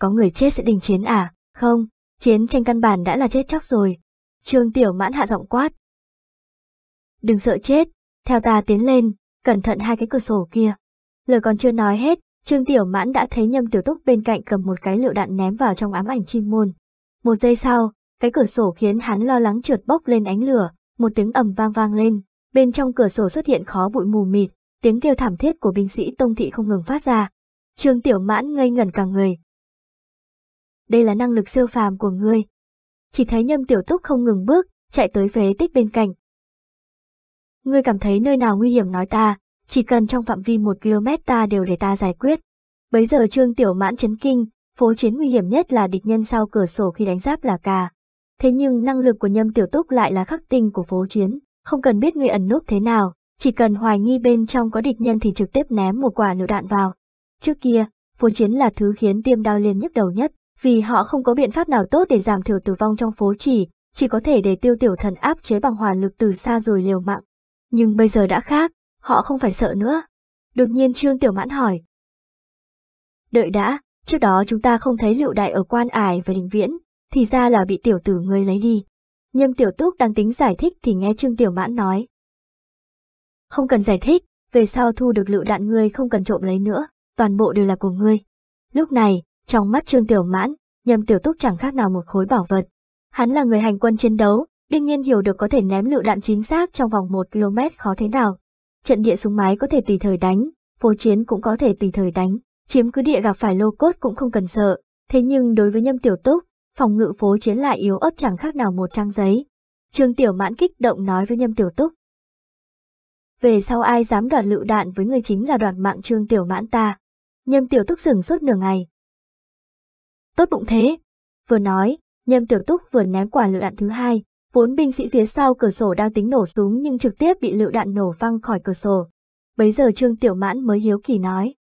Có người chết sẽ đình chiến à? Không, Chiến tranh căn bản đã là chết chóc rồi. Trương Tiểu Mãn hạ giọng quát. Đừng sợ chết, theo ta tiến lên, cẩn thận hai cái cửa sổ kia. Lời còn chưa nói hết, Trương Tiểu Mãn đã thấy Nhâm Tiểu Túc bên cạnh cầm một cái lựu đạn ném vào trong ám ảnh chim môn. Một giây sau, cái cửa sổ khiến hắn lo lắng trượt bốc lên ánh lửa, một tiếng ầm vang vang lên, bên trong cửa sổ xuất hiện khó bụi mù mịt, tiếng kêu thảm thiết của binh sĩ Tông thị không ngừng phát ra. Trương Tiểu Mãn ngây ngẩn cả người, đây là năng lực siêu phàm của ngươi. Chỉ thấy nhâm tiểu túc không ngừng bước, chạy tới phế tích bên cạnh. Ngươi cảm thấy nơi nào nguy hiểm nói ta, chỉ cần trong phạm vi một km ta đều để ta giải quyết. Bấy giờ trương tiểu mãn chấn kinh, phố chiến nguy hiểm nhất là địch nhân sau cửa sổ khi đánh giáp là cà. Thế nhưng năng lực của nhâm tiểu túc lại là khắc tinh của phố chiến, không cần biết ngươi ẩn núp thế nào, chỉ cần hoài nghi bên trong có địch nhân thì trực tiếp ném một quả lựu đạn vào. Trước kia, phố chiến là thứ khiến tiêm đao liên nhức đầu nhất vì họ không có biện pháp nào tốt để giảm thiểu tử vong trong phố chỉ, chỉ có thể để tiêu tiểu thần áp chế bằng hoàn lực từ xa rồi liều mạng. Nhưng bây giờ đã khác, họ không phải sợ nữa. Đột nhiên Trương Tiểu Mãn hỏi. Đợi đã, trước đó chúng ta không thấy liệu đại ở quan ải và đình viễn, thì ra là bị tiểu tử ngươi lấy đi. Nhâm Tiểu Túc đang tính giải thích thì nghe Trương Tiểu Mãn nói. Không cần giải thích, về sau thu được lựu đạn ngươi không cần trộm lấy nữa, toàn bộ đều là của ngươi. Lúc này, trong mắt Trương Tiểu Mãn, Nhâm Tiểu Túc chẳng khác nào một khối bảo vật. Hắn là người hành quân chiến đấu, đương nhiên hiểu được có thể ném lựu đạn chính xác trong vòng một km khó thế nào. Trận địa súng máy có thể tùy thời đánh, phố chiến cũng có thể tùy thời đánh, chiếm cứ địa gặp phải lô cốt cũng không cần sợ. Thế nhưng đối với Nhâm Tiểu Túc, phòng ngự phố chiến lại yếu ớt chẳng khác nào một trang giấy. Trương Tiểu Mãn kích động nói với Nhâm Tiểu Túc. Về sau ai dám đoạt lựu đạn với người chính là đoạt mạng Trương Tiểu Mãn ta. Nhâm Tiểu Túc dừng suốt nửa ngày, tốt bụng thế. Vừa nói, nhâm tiểu túc vừa ném quả lựu đạn thứ hai, vốn binh sĩ phía sau cửa sổ đang tính nổ súng nhưng trực tiếp bị lựu đạn nổ văng khỏi cửa sổ. Bấy giờ Trương Tiểu Mãn mới hiếu kỳ nói.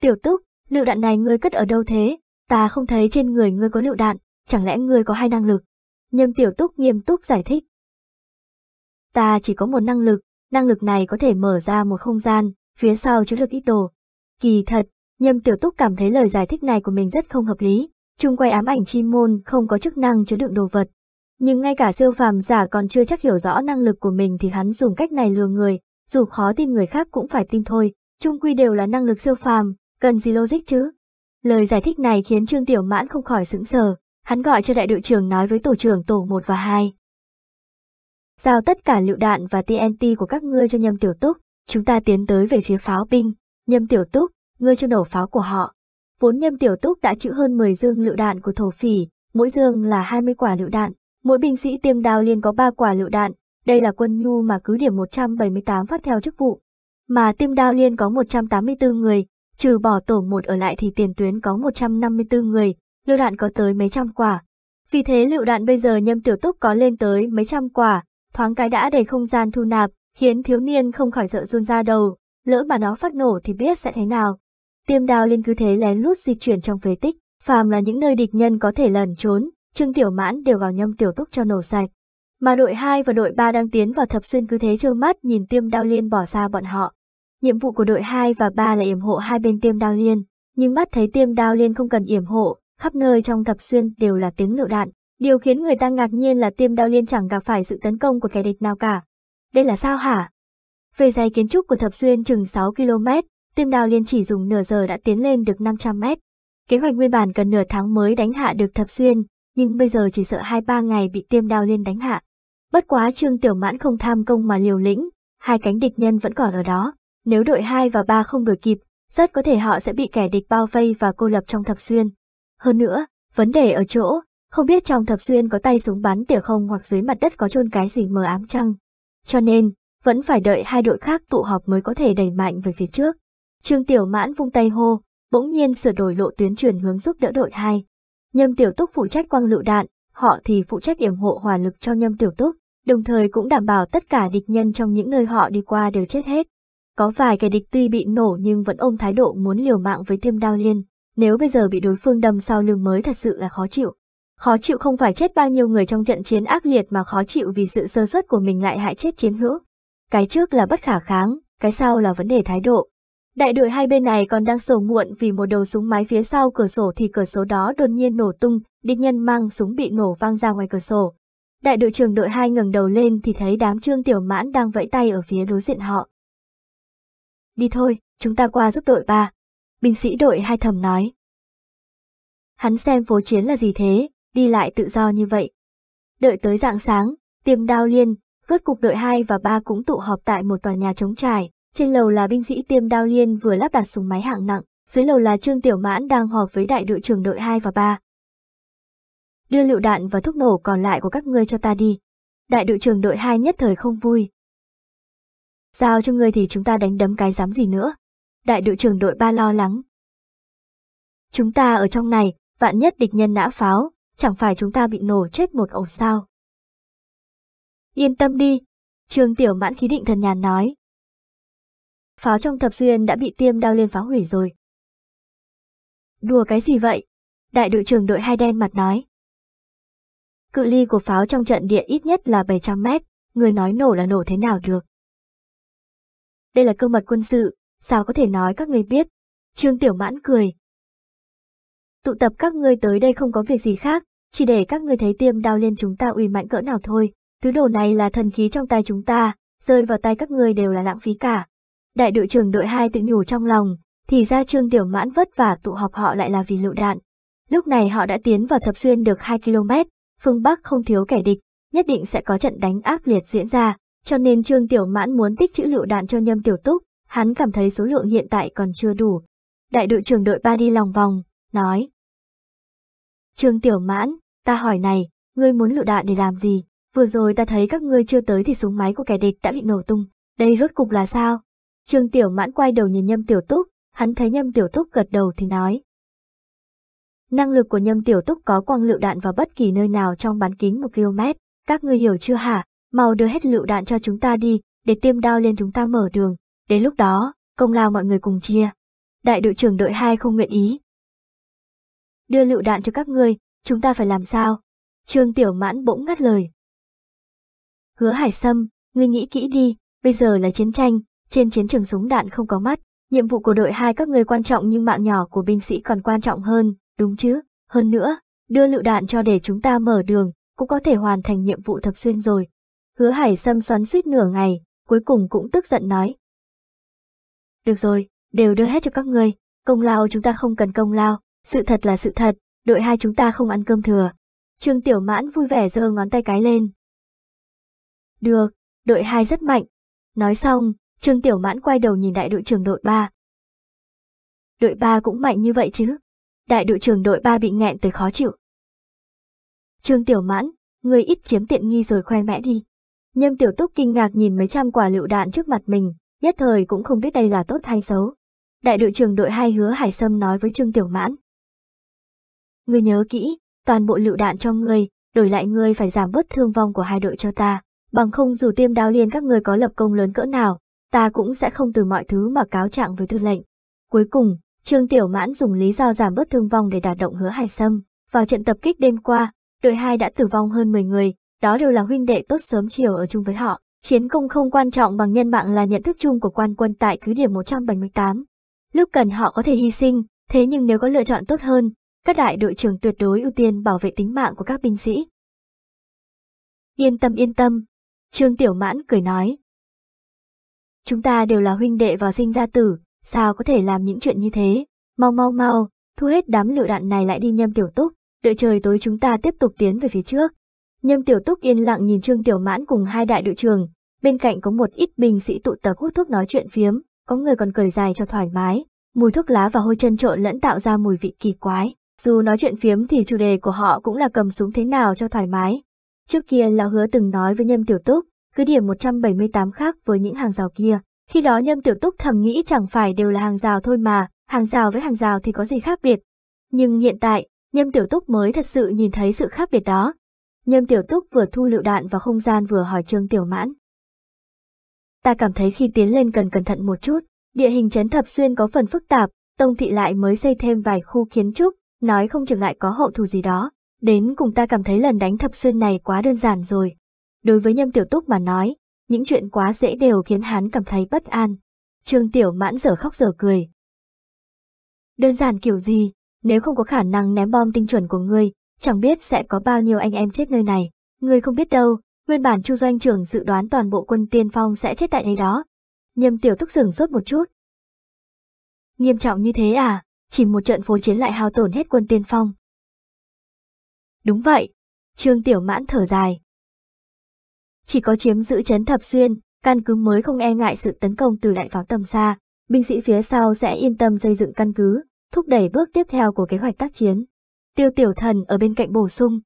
Tiểu túc, lựu đạn này ngươi cất ở đâu thế? Ta không thấy trên người ngươi có lựu đạn, chẳng lẽ ngươi có hai năng lực? Nhâm tiểu túc nghiêm túc giải thích. Ta chỉ có một năng lực, năng lực này có thể mở ra một không gian, phía sau chứa được ít đồ. Kỳ thật, Nhâm Tiểu Túc cảm thấy lời giải thích này của mình rất không hợp lý, Trung quay ám ảnh chi môn không có chức năng chứa đựng đồ vật. Nhưng ngay cả siêu phàm giả còn chưa chắc hiểu rõ năng lực của mình thì hắn dùng cách này lừa người, dù khó tin người khác cũng phải tin thôi, Trung quy đều là năng lực siêu phàm, cần gì logic chứ. Lời giải thích này khiến Trương Tiểu Mãn không khỏi sững sờ, hắn gọi cho đại đội trưởng nói với tổ trưởng tổ 1 và 2. Giao tất cả lựu đạn và TNT của các ngươi cho Nhâm Tiểu Túc, chúng ta tiến tới về phía pháo binh. Nhâm Tiểu Túc, ngươi trong nổ pháo của họ. Vốn nhâm tiểu túc đã chữ hơn 10 dương lựu đạn của thổ phỉ, mỗi dương là 20 quả lựu đạn, mỗi binh sĩ tiêm đao liên có 3 quả lựu đạn, đây là quân nhu mà cứ điểm 178 phát theo chức vụ. Mà tiêm đao liên có 184 người, trừ bỏ tổ một ở lại thì tiền tuyến có 154 người, lựu đạn có tới mấy trăm quả. Vì thế lựu đạn bây giờ nhâm tiểu túc có lên tới mấy trăm quả, thoáng cái đã đầy không gian thu nạp, khiến thiếu niên không khỏi sợ run ra đầu, lỡ mà nó phát nổ thì biết sẽ thế nào. Tiêm đao liên cứ thế lén lút di chuyển trong phế tích, phàm là những nơi địch nhân có thể lẩn trốn, Trương Tiểu Mãn đều vào nhâm tiểu túc cho nổ sạch. Mà đội 2 và đội 3 đang tiến vào thập xuyên cứ thế trơ mắt nhìn tiêm đao liên bỏ xa bọn họ. Nhiệm vụ của đội 2 và 3 là yểm hộ hai bên tiêm đao liên, nhưng mắt thấy tiêm đao liên không cần yểm hộ, khắp nơi trong thập xuyên đều là tiếng lựu đạn. Điều khiến người ta ngạc nhiên là tiêm đao liên chẳng gặp phải sự tấn công của kẻ địch nào cả. Đây là sao hả? Về dày kiến trúc của thập xuyên chừng 6 km, Tiêm đào liên chỉ dùng nửa giờ đã tiến lên được 500 mét. Kế hoạch nguyên bản cần nửa tháng mới đánh hạ được thập xuyên, nhưng bây giờ chỉ sợ 2-3 ngày bị tiêm đào liên đánh hạ. Bất quá Trương Tiểu Mãn không tham công mà liều lĩnh, hai cánh địch nhân vẫn còn ở đó. Nếu đội 2 và 3 không đuổi kịp, rất có thể họ sẽ bị kẻ địch bao vây và cô lập trong thập xuyên. Hơn nữa, vấn đề ở chỗ, không biết trong thập xuyên có tay súng bắn tỉa không hoặc dưới mặt đất có chôn cái gì mờ ám chăng. Cho nên, vẫn phải đợi hai đội khác tụ họp mới có thể đẩy mạnh về phía trước. Trương Tiểu Mãn vung tay hô, bỗng nhiên sửa đổi lộ tuyến chuyển hướng giúp đỡ đội hai. Nhâm Tiểu Túc phụ trách quang lựu đạn, họ thì phụ trách yểm hộ hỏa lực cho Nhâm Tiểu Túc, đồng thời cũng đảm bảo tất cả địch nhân trong những nơi họ đi qua đều chết hết. Có vài kẻ địch tuy bị nổ nhưng vẫn ôm thái độ muốn liều mạng với tiêm đao liên, nếu bây giờ bị đối phương đâm sau lưng mới thật sự là khó chịu. Khó chịu không phải chết bao nhiêu người trong trận chiến ác liệt mà khó chịu vì sự sơ suất của mình lại hại chết chiến hữu. Cái trước là bất khả kháng, cái sau là vấn đề thái độ, Đại đội hai bên này còn đang sầu muộn vì một đầu súng máy phía sau cửa sổ thì cửa sổ đó đột nhiên nổ tung, địch nhân mang súng bị nổ vang ra ngoài cửa sổ. Đại đội trưởng đội hai ngẩng đầu lên thì thấy đám trương tiểu mãn đang vẫy tay ở phía đối diện họ. Đi thôi, chúng ta qua giúp đội ba. Binh sĩ đội hai thầm nói. Hắn xem phố chiến là gì thế, đi lại tự do như vậy. Đợi tới dạng sáng, tiêm đao liên, rốt cục đội hai và ba cũng tụ họp tại một tòa nhà trống trải, trên lầu là binh sĩ tiêm đao liên vừa lắp đặt súng máy hạng nặng, dưới lầu là Trương Tiểu Mãn đang họp với đại đội trưởng đội 2 và 3. Đưa lựu đạn và thuốc nổ còn lại của các ngươi cho ta đi. Đại đội trưởng đội 2 nhất thời không vui. Giao cho ngươi thì chúng ta đánh đấm cái dám gì nữa. Đại đội trưởng đội 3 lo lắng. Chúng ta ở trong này, vạn nhất địch nhân nã pháo, chẳng phải chúng ta bị nổ chết một ổ sao. Yên tâm đi, Trương Tiểu Mãn khí định thần nhàn nói, Pháo trong thập xuyên đã bị tiêm đao lên phá hủy rồi. Đùa cái gì vậy? Đại đội trưởng đội hai đen mặt nói. Cự ly của pháo trong trận địa ít nhất là 700 mét, người nói nổ là nổ thế nào được. Đây là cơ mật quân sự, sao có thể nói các người biết? Trương Tiểu Mãn cười. Tụ tập các ngươi tới đây không có việc gì khác, chỉ để các ngươi thấy tiêm đao lên chúng ta uy mạnh cỡ nào thôi. Thứ đồ này là thần khí trong tay chúng ta, rơi vào tay các người đều là lãng phí cả, Đại đội trưởng đội 2 tự nhủ trong lòng, thì ra Trương Điều Mãn vất vả tụ họp họ lại là vì lựu đạn. Lúc này họ đã tiến vào thập xuyên được 2 km, phương Bắc không thiếu kẻ địch, nhất định sẽ có trận đánh ác liệt diễn ra, cho nên Trương Tiểu Mãn muốn tích trữ lựu đạn cho Nhâm Tiểu Túc, hắn cảm thấy số lượng hiện tại còn chưa đủ. Đại đội trưởng đội 3 đi lòng vòng, nói. Trương Tiểu Mãn, ta hỏi này, ngươi muốn lựu đạn để làm gì? Vừa rồi ta thấy các ngươi chưa tới thì súng máy của kẻ địch đã bị nổ tung, đây rốt cục là sao? Trương Tiểu Mãn quay đầu nhìn Nhâm Tiểu Túc, hắn thấy Nhâm Tiểu Túc gật đầu thì nói. Năng lực của Nhâm Tiểu Túc có quăng lựu đạn vào bất kỳ nơi nào trong bán kính một km, các ngươi hiểu chưa hả, mau đưa hết lựu đạn cho chúng ta đi, để tiêm đao lên chúng ta mở đường, đến lúc đó, công lao mọi người cùng chia. Đại đội trưởng đội 2 không nguyện ý. Đưa lựu đạn cho các ngươi, chúng ta phải làm sao? Trương Tiểu Mãn bỗng ngắt lời. Hứa Hải Sâm, ngươi nghĩ kỹ đi, bây giờ là chiến tranh, trên chiến trường súng đạn không có mắt, nhiệm vụ của đội hai các người quan trọng nhưng mạng nhỏ của binh sĩ còn quan trọng hơn, đúng chứ? Hơn nữa, đưa lựu đạn cho để chúng ta mở đường, cũng có thể hoàn thành nhiệm vụ thập xuyên rồi. Hứa hải xâm xoắn suýt nửa ngày, cuối cùng cũng tức giận nói. Được rồi, đều đưa hết cho các người, công lao chúng ta không cần công lao, sự thật là sự thật, đội hai chúng ta không ăn cơm thừa. Trương Tiểu Mãn vui vẻ giơ ngón tay cái lên. Được, đội hai rất mạnh. Nói xong, Trương Tiểu Mãn quay đầu nhìn đại đội trưởng đội 3. Đội 3 cũng mạnh như vậy chứ. Đại đội trưởng đội 3 bị nghẹn tới khó chịu. Trương Tiểu Mãn, người ít chiếm tiện nghi rồi khoe mẽ đi. Nhâm Tiểu Túc kinh ngạc nhìn mấy trăm quả lựu đạn trước mặt mình, nhất thời cũng không biết đây là tốt hay xấu. Đại đội trưởng đội 2 hứa Hải Sâm nói với Trương Tiểu Mãn. người nhớ kỹ, toàn bộ lựu đạn cho người, đổi lại người phải giảm bớt thương vong của hai đội cho ta, bằng không dù tiêm đao liên các người có lập công lớn cỡ nào, ta cũng sẽ không từ mọi thứ mà cáo trạng với tư lệnh. Cuối cùng, Trương Tiểu Mãn dùng lý do giảm bớt thương vong để đả động hứa hải sâm. Vào trận tập kích đêm qua, đội hai đã tử vong hơn 10 người, đó đều là huynh đệ tốt sớm chiều ở chung với họ. Chiến công không quan trọng bằng nhân mạng là nhận thức chung của quan quân tại cứ điểm 178. Lúc cần họ có thể hy sinh, thế nhưng nếu có lựa chọn tốt hơn, các đại đội trưởng tuyệt đối ưu tiên bảo vệ tính mạng của các binh sĩ. Yên tâm yên tâm, Trương Tiểu Mãn cười nói, Chúng ta đều là huynh đệ vào sinh ra tử, sao có thể làm những chuyện như thế? Mau mau mau, thu hết đám lựu đạn này lại đi nhâm tiểu túc, đợi trời tối chúng ta tiếp tục tiến về phía trước. Nhâm tiểu túc yên lặng nhìn Trương Tiểu Mãn cùng hai đại đội trưởng, bên cạnh có một ít binh sĩ tụ tập hút thuốc nói chuyện phiếm, có người còn cười dài cho thoải mái, mùi thuốc lá và hôi chân trộn lẫn tạo ra mùi vị kỳ quái. Dù nói chuyện phiếm thì chủ đề của họ cũng là cầm súng thế nào cho thoải mái. Trước kia lão hứa từng nói với Nhâm Tiểu Túc, cứ điểm 178 khác với những hàng rào kia. Khi đó Nhâm Tiểu Túc thầm nghĩ chẳng phải đều là hàng rào thôi mà, hàng rào với hàng rào thì có gì khác biệt. Nhưng hiện tại, Nhâm Tiểu Túc mới thật sự nhìn thấy sự khác biệt đó. Nhâm Tiểu Túc vừa thu lựu đạn vào không gian vừa hỏi Trương Tiểu Mãn. Ta cảm thấy khi tiến lên cần cẩn thận một chút, địa hình chấn thập xuyên có phần phức tạp, Tông Thị lại mới xây thêm vài khu kiến trúc, nói không chừng lại có hậu thù gì đó. Đến cùng ta cảm thấy lần đánh thập xuyên này quá đơn giản rồi, Đối với Nhâm Tiểu Túc mà nói, những chuyện quá dễ đều khiến hắn cảm thấy bất an. Trương Tiểu Mãn giờ khóc giờ cười. Đơn giản kiểu gì, nếu không có khả năng ném bom tinh chuẩn của ngươi, chẳng biết sẽ có bao nhiêu anh em chết nơi này. Ngươi không biết đâu, nguyên bản Chu Doanh trưởng dự đoán toàn bộ quân tiên phong sẽ chết tại nơi đó. Nhâm Tiểu Túc dừng sốt một chút. Nghiêm trọng như thế à, chỉ một trận phố chiến lại hao tổn hết quân tiên phong. Đúng vậy, Trương Tiểu Mãn thở dài, chỉ có chiếm giữ chấn thập xuyên, căn cứ mới không e ngại sự tấn công từ đại pháo tầm xa, binh sĩ phía sau sẽ yên tâm xây dựng căn cứ, thúc đẩy bước tiếp theo của kế hoạch tác chiến. Tiêu tiểu thần ở bên cạnh bổ sung.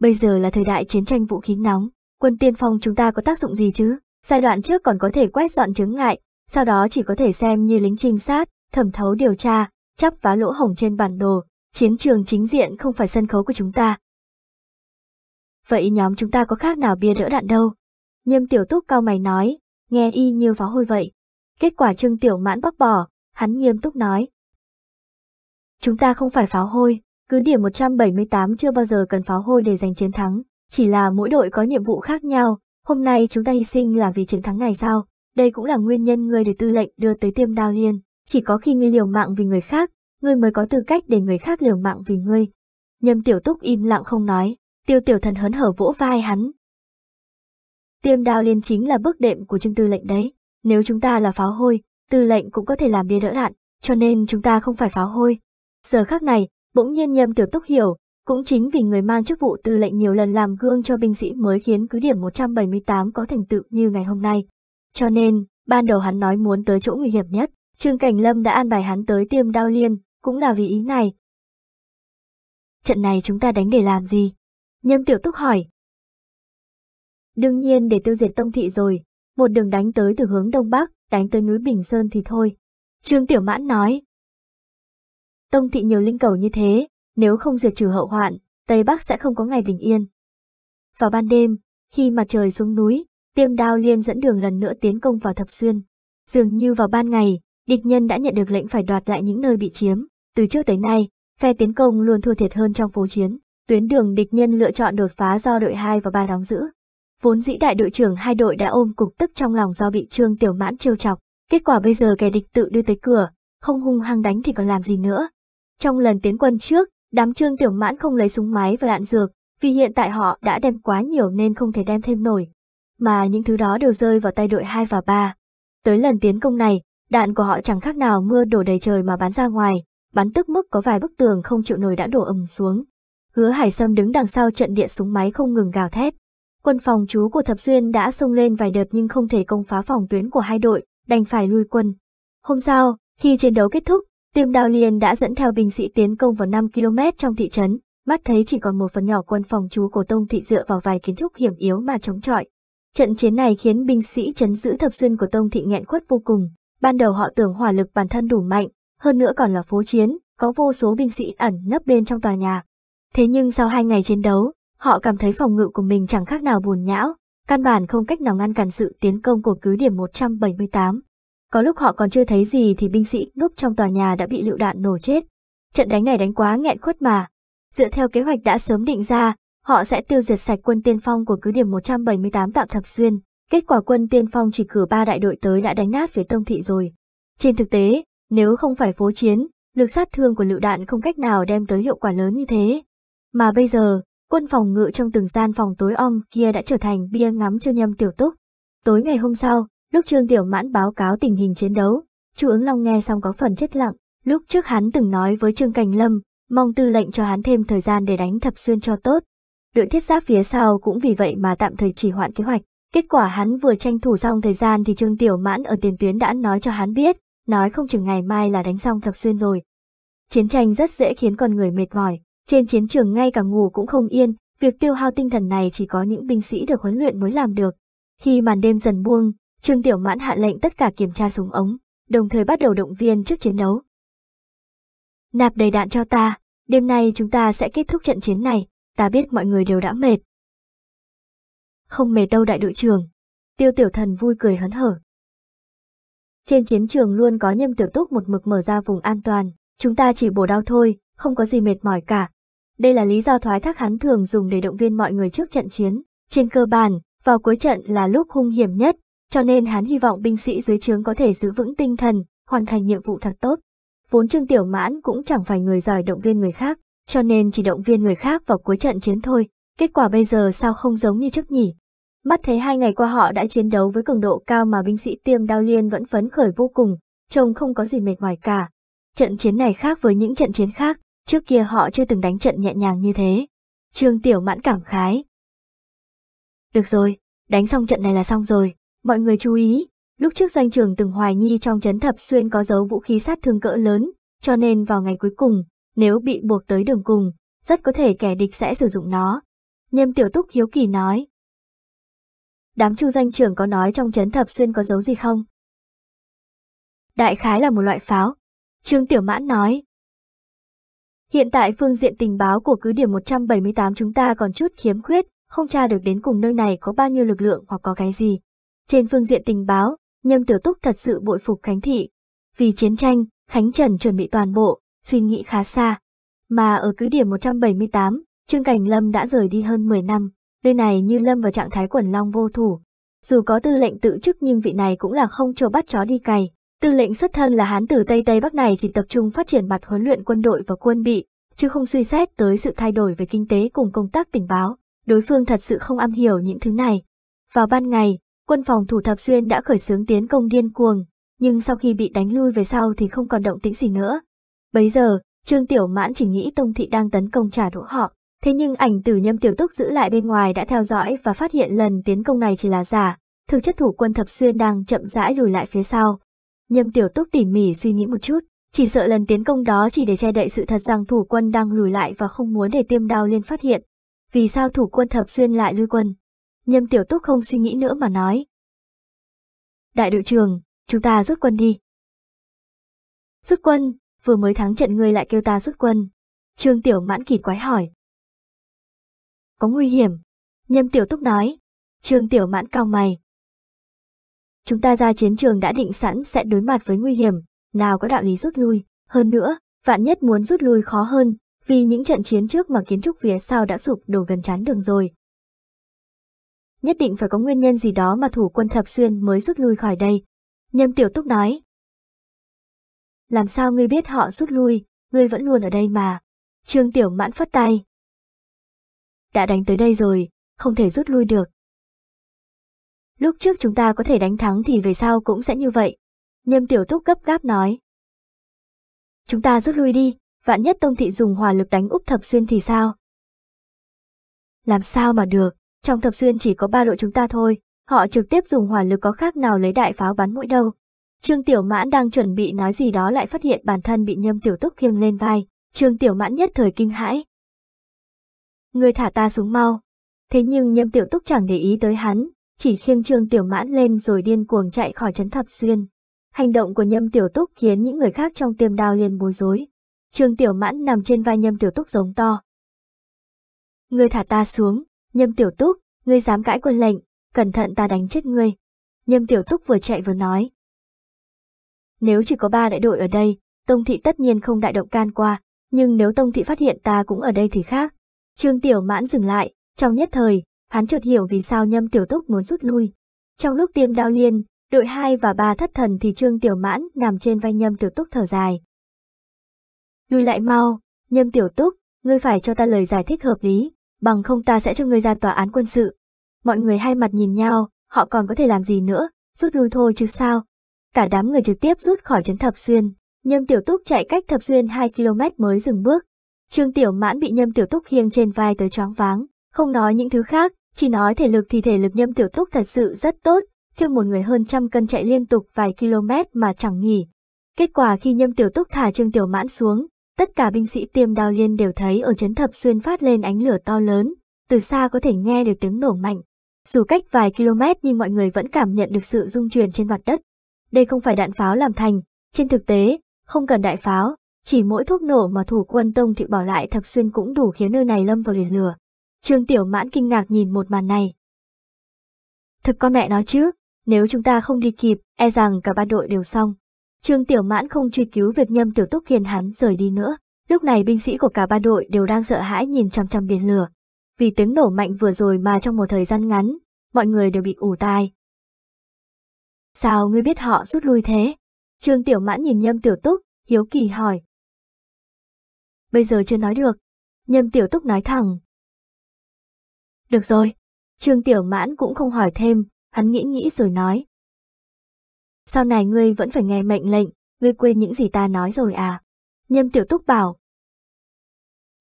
Bây giờ là thời đại chiến tranh vũ khí nóng, quân tiên phong chúng ta có tác dụng gì chứ? Giai đoạn trước còn có thể quét dọn chứng ngại, sau đó chỉ có thể xem như lính trinh sát, thẩm thấu điều tra, chắp vá lỗ hổng trên bản đồ, chiến trường chính diện không phải sân khấu của chúng ta. Vậy nhóm chúng ta có khác nào bia đỡ đạn đâu? Nhiêm tiểu túc cao mày nói, nghe y như pháo hôi vậy. Kết quả trương tiểu mãn bác bỏ, hắn nghiêm túc nói. Chúng ta không phải pháo hôi, cứ điểm 178 chưa bao giờ cần pháo hôi để giành chiến thắng, chỉ là mỗi đội có nhiệm vụ khác nhau, hôm nay chúng ta hy sinh là vì chiến thắng ngày sao? Đây cũng là nguyên nhân người được tư lệnh đưa tới tiêm đao liên, chỉ có khi ngươi liều mạng vì người khác, ngươi mới có tư cách để người khác liều mạng vì ngươi. Nhâm tiểu túc im lặng không nói. Tiêu tiểu thần hớn hở vỗ vai hắn. Tiêm Đào liên chính là bước đệm của trưng tư lệnh đấy. Nếu chúng ta là pháo hôi, tư lệnh cũng có thể làm bia đỡ đạn, cho nên chúng ta không phải pháo hôi. Giờ khác này, bỗng nhiên nhâm tiểu túc hiểu, cũng chính vì người mang chức vụ tư lệnh nhiều lần làm gương cho binh sĩ mới khiến cứ điểm 178 có thành tựu như ngày hôm nay. Cho nên, ban đầu hắn nói muốn tới chỗ nguy hiểm nhất, Trương Cảnh Lâm đã an bài hắn tới tiêm đao liên, cũng là vì ý này. Trận này chúng ta đánh để làm gì? Nhâm Tiểu Túc hỏi. Đương nhiên để tiêu diệt Tông Thị rồi, một đường đánh tới từ hướng Đông Bắc, đánh tới núi Bình Sơn thì thôi. Trương Tiểu Mãn nói. Tông Thị nhiều linh cầu như thế, nếu không diệt trừ hậu hoạn, Tây Bắc sẽ không có ngày bình yên. Vào ban đêm, khi mặt trời xuống núi, tiêm đao liên dẫn đường lần nữa tiến công vào Thập Xuyên. Dường như vào ban ngày, địch nhân đã nhận được lệnh phải đoạt lại những nơi bị chiếm. Từ trước tới nay, phe tiến công luôn thua thiệt hơn trong phố chiến. Tuyến đường địch nhân lựa chọn đột phá do đội 2 và 3 đóng giữ. Vốn dĩ đại đội trưởng hai đội đã ôm cục tức trong lòng do bị Trương Tiểu Mãn trêu chọc, kết quả bây giờ kẻ địch tự đưa tới cửa, không hung hăng đánh thì còn làm gì nữa. Trong lần tiến quân trước, đám Trương Tiểu Mãn không lấy súng máy và đạn dược, vì hiện tại họ đã đem quá nhiều nên không thể đem thêm nổi. Mà những thứ đó đều rơi vào tay đội 2 và 3. Tới lần tiến công này, đạn của họ chẳng khác nào mưa đổ đầy trời mà bắn ra ngoài, bắn tức mức có vài bức tường không chịu nổi đã đổ ầm xuống. Hứa Hải Sâm đứng đằng sau trận địa súng máy không ngừng gào thét. Quân phòng chú của Thập Xuyên đã xông lên vài đợt nhưng không thể công phá phòng tuyến của hai đội, đành phải lui quân. Hôm sau, khi chiến đấu kết thúc, Tiêm đào Liên đã dẫn theo binh sĩ tiến công vào 5 km trong thị trấn, mắt thấy chỉ còn một phần nhỏ quân phòng chú của Tông Thị dựa vào vài kiến trúc hiểm yếu mà chống chọi. Trận chiến này khiến binh sĩ chấn giữ Thập Xuyên của Tông Thị nghẹn khuất vô cùng. Ban đầu họ tưởng hỏa lực bản thân đủ mạnh, hơn nữa còn là phố chiến, có vô số binh sĩ ẩn nấp bên trong tòa nhà, Thế nhưng sau hai ngày chiến đấu, họ cảm thấy phòng ngự của mình chẳng khác nào buồn nhão, căn bản không cách nào ngăn cản sự tiến công của cứ điểm 178. Có lúc họ còn chưa thấy gì thì binh sĩ núp trong tòa nhà đã bị lựu đạn nổ chết. Trận đánh này đánh quá nghẹn khuất mà. Dựa theo kế hoạch đã sớm định ra, họ sẽ tiêu diệt sạch quân tiên phong của cứ điểm 178 tạm thập xuyên. Kết quả quân tiên phong chỉ cử ba đại đội tới đã đánh nát phía tông thị rồi. Trên thực tế, nếu không phải phố chiến, lực sát thương của lựu đạn không cách nào đem tới hiệu quả lớn như thế. Mà bây giờ, quân phòng ngự trong từng gian phòng tối om kia đã trở thành bia ngắm cho nhâm tiểu túc. Tối ngày hôm sau, lúc Trương Tiểu Mãn báo cáo tình hình chiến đấu, Chu ứng long nghe xong có phần chết lặng, lúc trước hắn từng nói với Trương Cành Lâm, mong tư lệnh cho hắn thêm thời gian để đánh thập xuyên cho tốt. Đội thiết giáp phía sau cũng vì vậy mà tạm thời chỉ hoãn kế hoạch. Kết quả hắn vừa tranh thủ xong thời gian thì Trương Tiểu Mãn ở tiền tuyến đã nói cho hắn biết, nói không chừng ngày mai là đánh xong thập xuyên rồi. Chiến tranh rất dễ khiến con người mệt mỏi, trên chiến trường ngay cả ngủ cũng không yên, việc tiêu hao tinh thần này chỉ có những binh sĩ được huấn luyện mới làm được. Khi màn đêm dần buông, Trương Tiểu Mãn hạ lệnh tất cả kiểm tra súng ống, đồng thời bắt đầu động viên trước chiến đấu. Nạp đầy đạn cho ta, đêm nay chúng ta sẽ kết thúc trận chiến này, ta biết mọi người đều đã mệt. Không mệt đâu đại đội trưởng, tiêu tiểu thần vui cười hấn hở. Trên chiến trường luôn có nhâm tiểu túc một mực mở ra vùng an toàn, chúng ta chỉ bổ đau thôi, không có gì mệt mỏi cả. Đây là lý do thoái thác hắn thường dùng để động viên mọi người trước trận chiến. Trên cơ bản, vào cuối trận là lúc hung hiểm nhất, cho nên hắn hy vọng binh sĩ dưới trướng có thể giữ vững tinh thần, hoàn thành nhiệm vụ thật tốt. Vốn Trương Tiểu Mãn cũng chẳng phải người giỏi động viên người khác, cho nên chỉ động viên người khác vào cuối trận chiến thôi, kết quả bây giờ sao không giống như trước nhỉ? Mắt thấy hai ngày qua họ đã chiến đấu với cường độ cao mà binh sĩ tiêm đao liên vẫn phấn khởi vô cùng, trông không có gì mệt mỏi cả. Trận chiến này khác với những trận chiến khác, Trước kia họ chưa từng đánh trận nhẹ nhàng như thế. Trương Tiểu Mãn cảm khái. Được rồi, đánh xong trận này là xong rồi. Mọi người chú ý, lúc trước doanh trường từng hoài nghi trong chấn thập xuyên có dấu vũ khí sát thương cỡ lớn, cho nên vào ngày cuối cùng, nếu bị buộc tới đường cùng, rất có thể kẻ địch sẽ sử dụng nó. Nhâm Tiểu Túc hiếu kỳ nói. Đám chu doanh trưởng có nói trong chấn thập xuyên có dấu gì không? Đại khái là một loại pháo. Trương Tiểu Mãn nói, Hiện tại phương diện tình báo của cứ điểm 178 chúng ta còn chút khiếm khuyết, không tra được đến cùng nơi này có bao nhiêu lực lượng hoặc có cái gì. Trên phương diện tình báo, Nhâm Tiểu Túc thật sự bội phục Khánh Thị. Vì chiến tranh, Khánh Trần chuẩn bị toàn bộ, suy nghĩ khá xa. Mà ở cứ điểm 178, Trương Cảnh Lâm đã rời đi hơn 10 năm, nơi này như Lâm vào trạng thái quẩn long vô thủ. Dù có tư lệnh tự chức nhưng vị này cũng là không trâu bắt chó đi cày, Tư lệnh xuất thân là hán tử Tây Tây Bắc này chỉ tập trung phát triển mặt huấn luyện quân đội và quân bị, chứ không suy xét tới sự thay đổi về kinh tế cùng công tác tình báo. Đối phương thật sự không am hiểu những thứ này. Vào ban ngày, quân phòng thủ Thập Xuyên đã khởi xướng tiến công điên cuồng, nhưng sau khi bị đánh lui về sau thì không còn động tĩnh gì nữa. Bây giờ, Trương Tiểu Mãn chỉ nghĩ Tông Thị đang tấn công trả đũa họ, thế nhưng ảnh tử nhâm tiểu túc giữ lại bên ngoài đã theo dõi và phát hiện lần tiến công này chỉ là giả, thực chất thủ quân Thập Xuyên đang chậm rãi lùi lại phía sau, Nhâm Tiểu Túc tỉ mỉ suy nghĩ một chút, chỉ sợ lần tiến công đó chỉ để che đậy sự thật rằng thủ quân đang lùi lại và không muốn để tiêm đao liên phát hiện. Vì sao thủ quân thập xuyên lại lui quân? Nhâm Tiểu Túc không suy nghĩ nữa mà nói. Đại đội trưởng, chúng ta rút quân đi. Rút quân, vừa mới thắng trận ngươi lại kêu ta rút quân. Trương Tiểu Mãn kỳ quái hỏi. Có nguy hiểm. Nhâm Tiểu Túc nói. Trương Tiểu Mãn cao mày. Chúng ta ra chiến trường đã định sẵn sẽ đối mặt với nguy hiểm, nào có đạo lý rút lui. Hơn nữa, vạn nhất muốn rút lui khó hơn, vì những trận chiến trước mà kiến trúc phía sau đã sụp đổ gần chán đường rồi. Nhất định phải có nguyên nhân gì đó mà thủ quân thập xuyên mới rút lui khỏi đây. Nhâm Tiểu Túc nói. Làm sao ngươi biết họ rút lui, ngươi vẫn luôn ở đây mà. Trương Tiểu Mãn phất tay. Đã đánh tới đây rồi, không thể rút lui được, Lúc trước chúng ta có thể đánh thắng thì về sau cũng sẽ như vậy. Nhâm tiểu túc gấp gáp nói. Chúng ta rút lui đi, vạn nhất tông thị dùng hỏa lực đánh úp thập xuyên thì sao? Làm sao mà được, trong thập xuyên chỉ có ba đội chúng ta thôi, họ trực tiếp dùng hỏa lực có khác nào lấy đại pháo bắn mũi đâu. Trương Tiểu Mãn đang chuẩn bị nói gì đó lại phát hiện bản thân bị nhâm tiểu túc khiêng lên vai, Trương Tiểu Mãn nhất thời kinh hãi. Người thả ta xuống mau. Thế nhưng nhâm tiểu túc chẳng để ý tới hắn, chỉ khiêng trương tiểu mãn lên rồi điên cuồng chạy khỏi trấn thập xuyên. Hành động của nhâm tiểu túc khiến những người khác trong tiêm đao liền bối rối. Trương tiểu mãn nằm trên vai nhâm tiểu túc giống to. Ngươi thả ta xuống, nhâm tiểu túc, ngươi dám cãi quân lệnh, cẩn thận ta đánh chết ngươi. Nhâm tiểu túc vừa chạy vừa nói. Nếu chỉ có ba đại đội ở đây, Tông Thị tất nhiên không đại động can qua, nhưng nếu Tông Thị phát hiện ta cũng ở đây thì khác. Trương Tiểu Mãn dừng lại, trong nhất thời, hắn chợt hiểu vì sao Nhâm Tiểu Túc muốn rút lui. Trong lúc tiêm đao liên, đội hai và ba thất thần thì Trương Tiểu Mãn nằm trên vai Nhâm Tiểu Túc thở dài. Lui lại mau, Nhâm Tiểu Túc, ngươi phải cho ta lời giải thích hợp lý, bằng không ta sẽ cho ngươi ra tòa án quân sự. Mọi người hai mặt nhìn nhau, họ còn có thể làm gì nữa, rút lui thôi chứ sao. Cả đám người trực tiếp rút khỏi trấn Thập Xuyên, Nhâm Tiểu Túc chạy cách Thập Xuyên 2 km mới dừng bước. Trương Tiểu Mãn bị Nhâm Tiểu Túc khiêng trên vai tới choáng váng, không nói những thứ khác, chỉ nói thể lực thì thể lực nhâm tiểu túc thật sự rất tốt, khi một người hơn trăm cân chạy liên tục vài km mà chẳng nghỉ. Kết quả khi nhâm tiểu túc thả trương tiểu mãn xuống, tất cả binh sĩ tiêm đao liên đều thấy ở chấn thập xuyên phát lên ánh lửa to lớn, từ xa có thể nghe được tiếng nổ mạnh. Dù cách vài km nhưng mọi người vẫn cảm nhận được sự rung truyền trên mặt đất. Đây không phải đạn pháo làm thành, trên thực tế, không cần đại pháo, chỉ mỗi thuốc nổ mà thủ quân Tông Thị bỏ lại thập xuyên cũng đủ khiến nơi này lâm vào liệt lửa. Trương Tiểu Mãn kinh ngạc nhìn một màn này. Thực con mẹ nói chứ, nếu chúng ta không đi kịp, e rằng cả ba đội đều xong. Trương Tiểu Mãn không truy cứu việc nhâm tiểu túc hiền hắn rời đi nữa. Lúc này binh sĩ của cả ba đội đều đang sợ hãi nhìn chăm chăm biển lửa. Vì tiếng nổ mạnh vừa rồi mà trong một thời gian ngắn, mọi người đều bị ủ tai. Sao ngươi biết họ rút lui thế? Trương Tiểu Mãn nhìn nhâm tiểu túc, hiếu kỳ hỏi. Bây giờ chưa nói được. Nhâm tiểu túc nói thẳng, được rồi, Trương Tiểu Mãn cũng không hỏi thêm, hắn nghĩ nghĩ rồi nói. Sau này ngươi vẫn phải nghe mệnh lệnh, ngươi quên những gì ta nói rồi à? Nhâm Tiểu Túc bảo.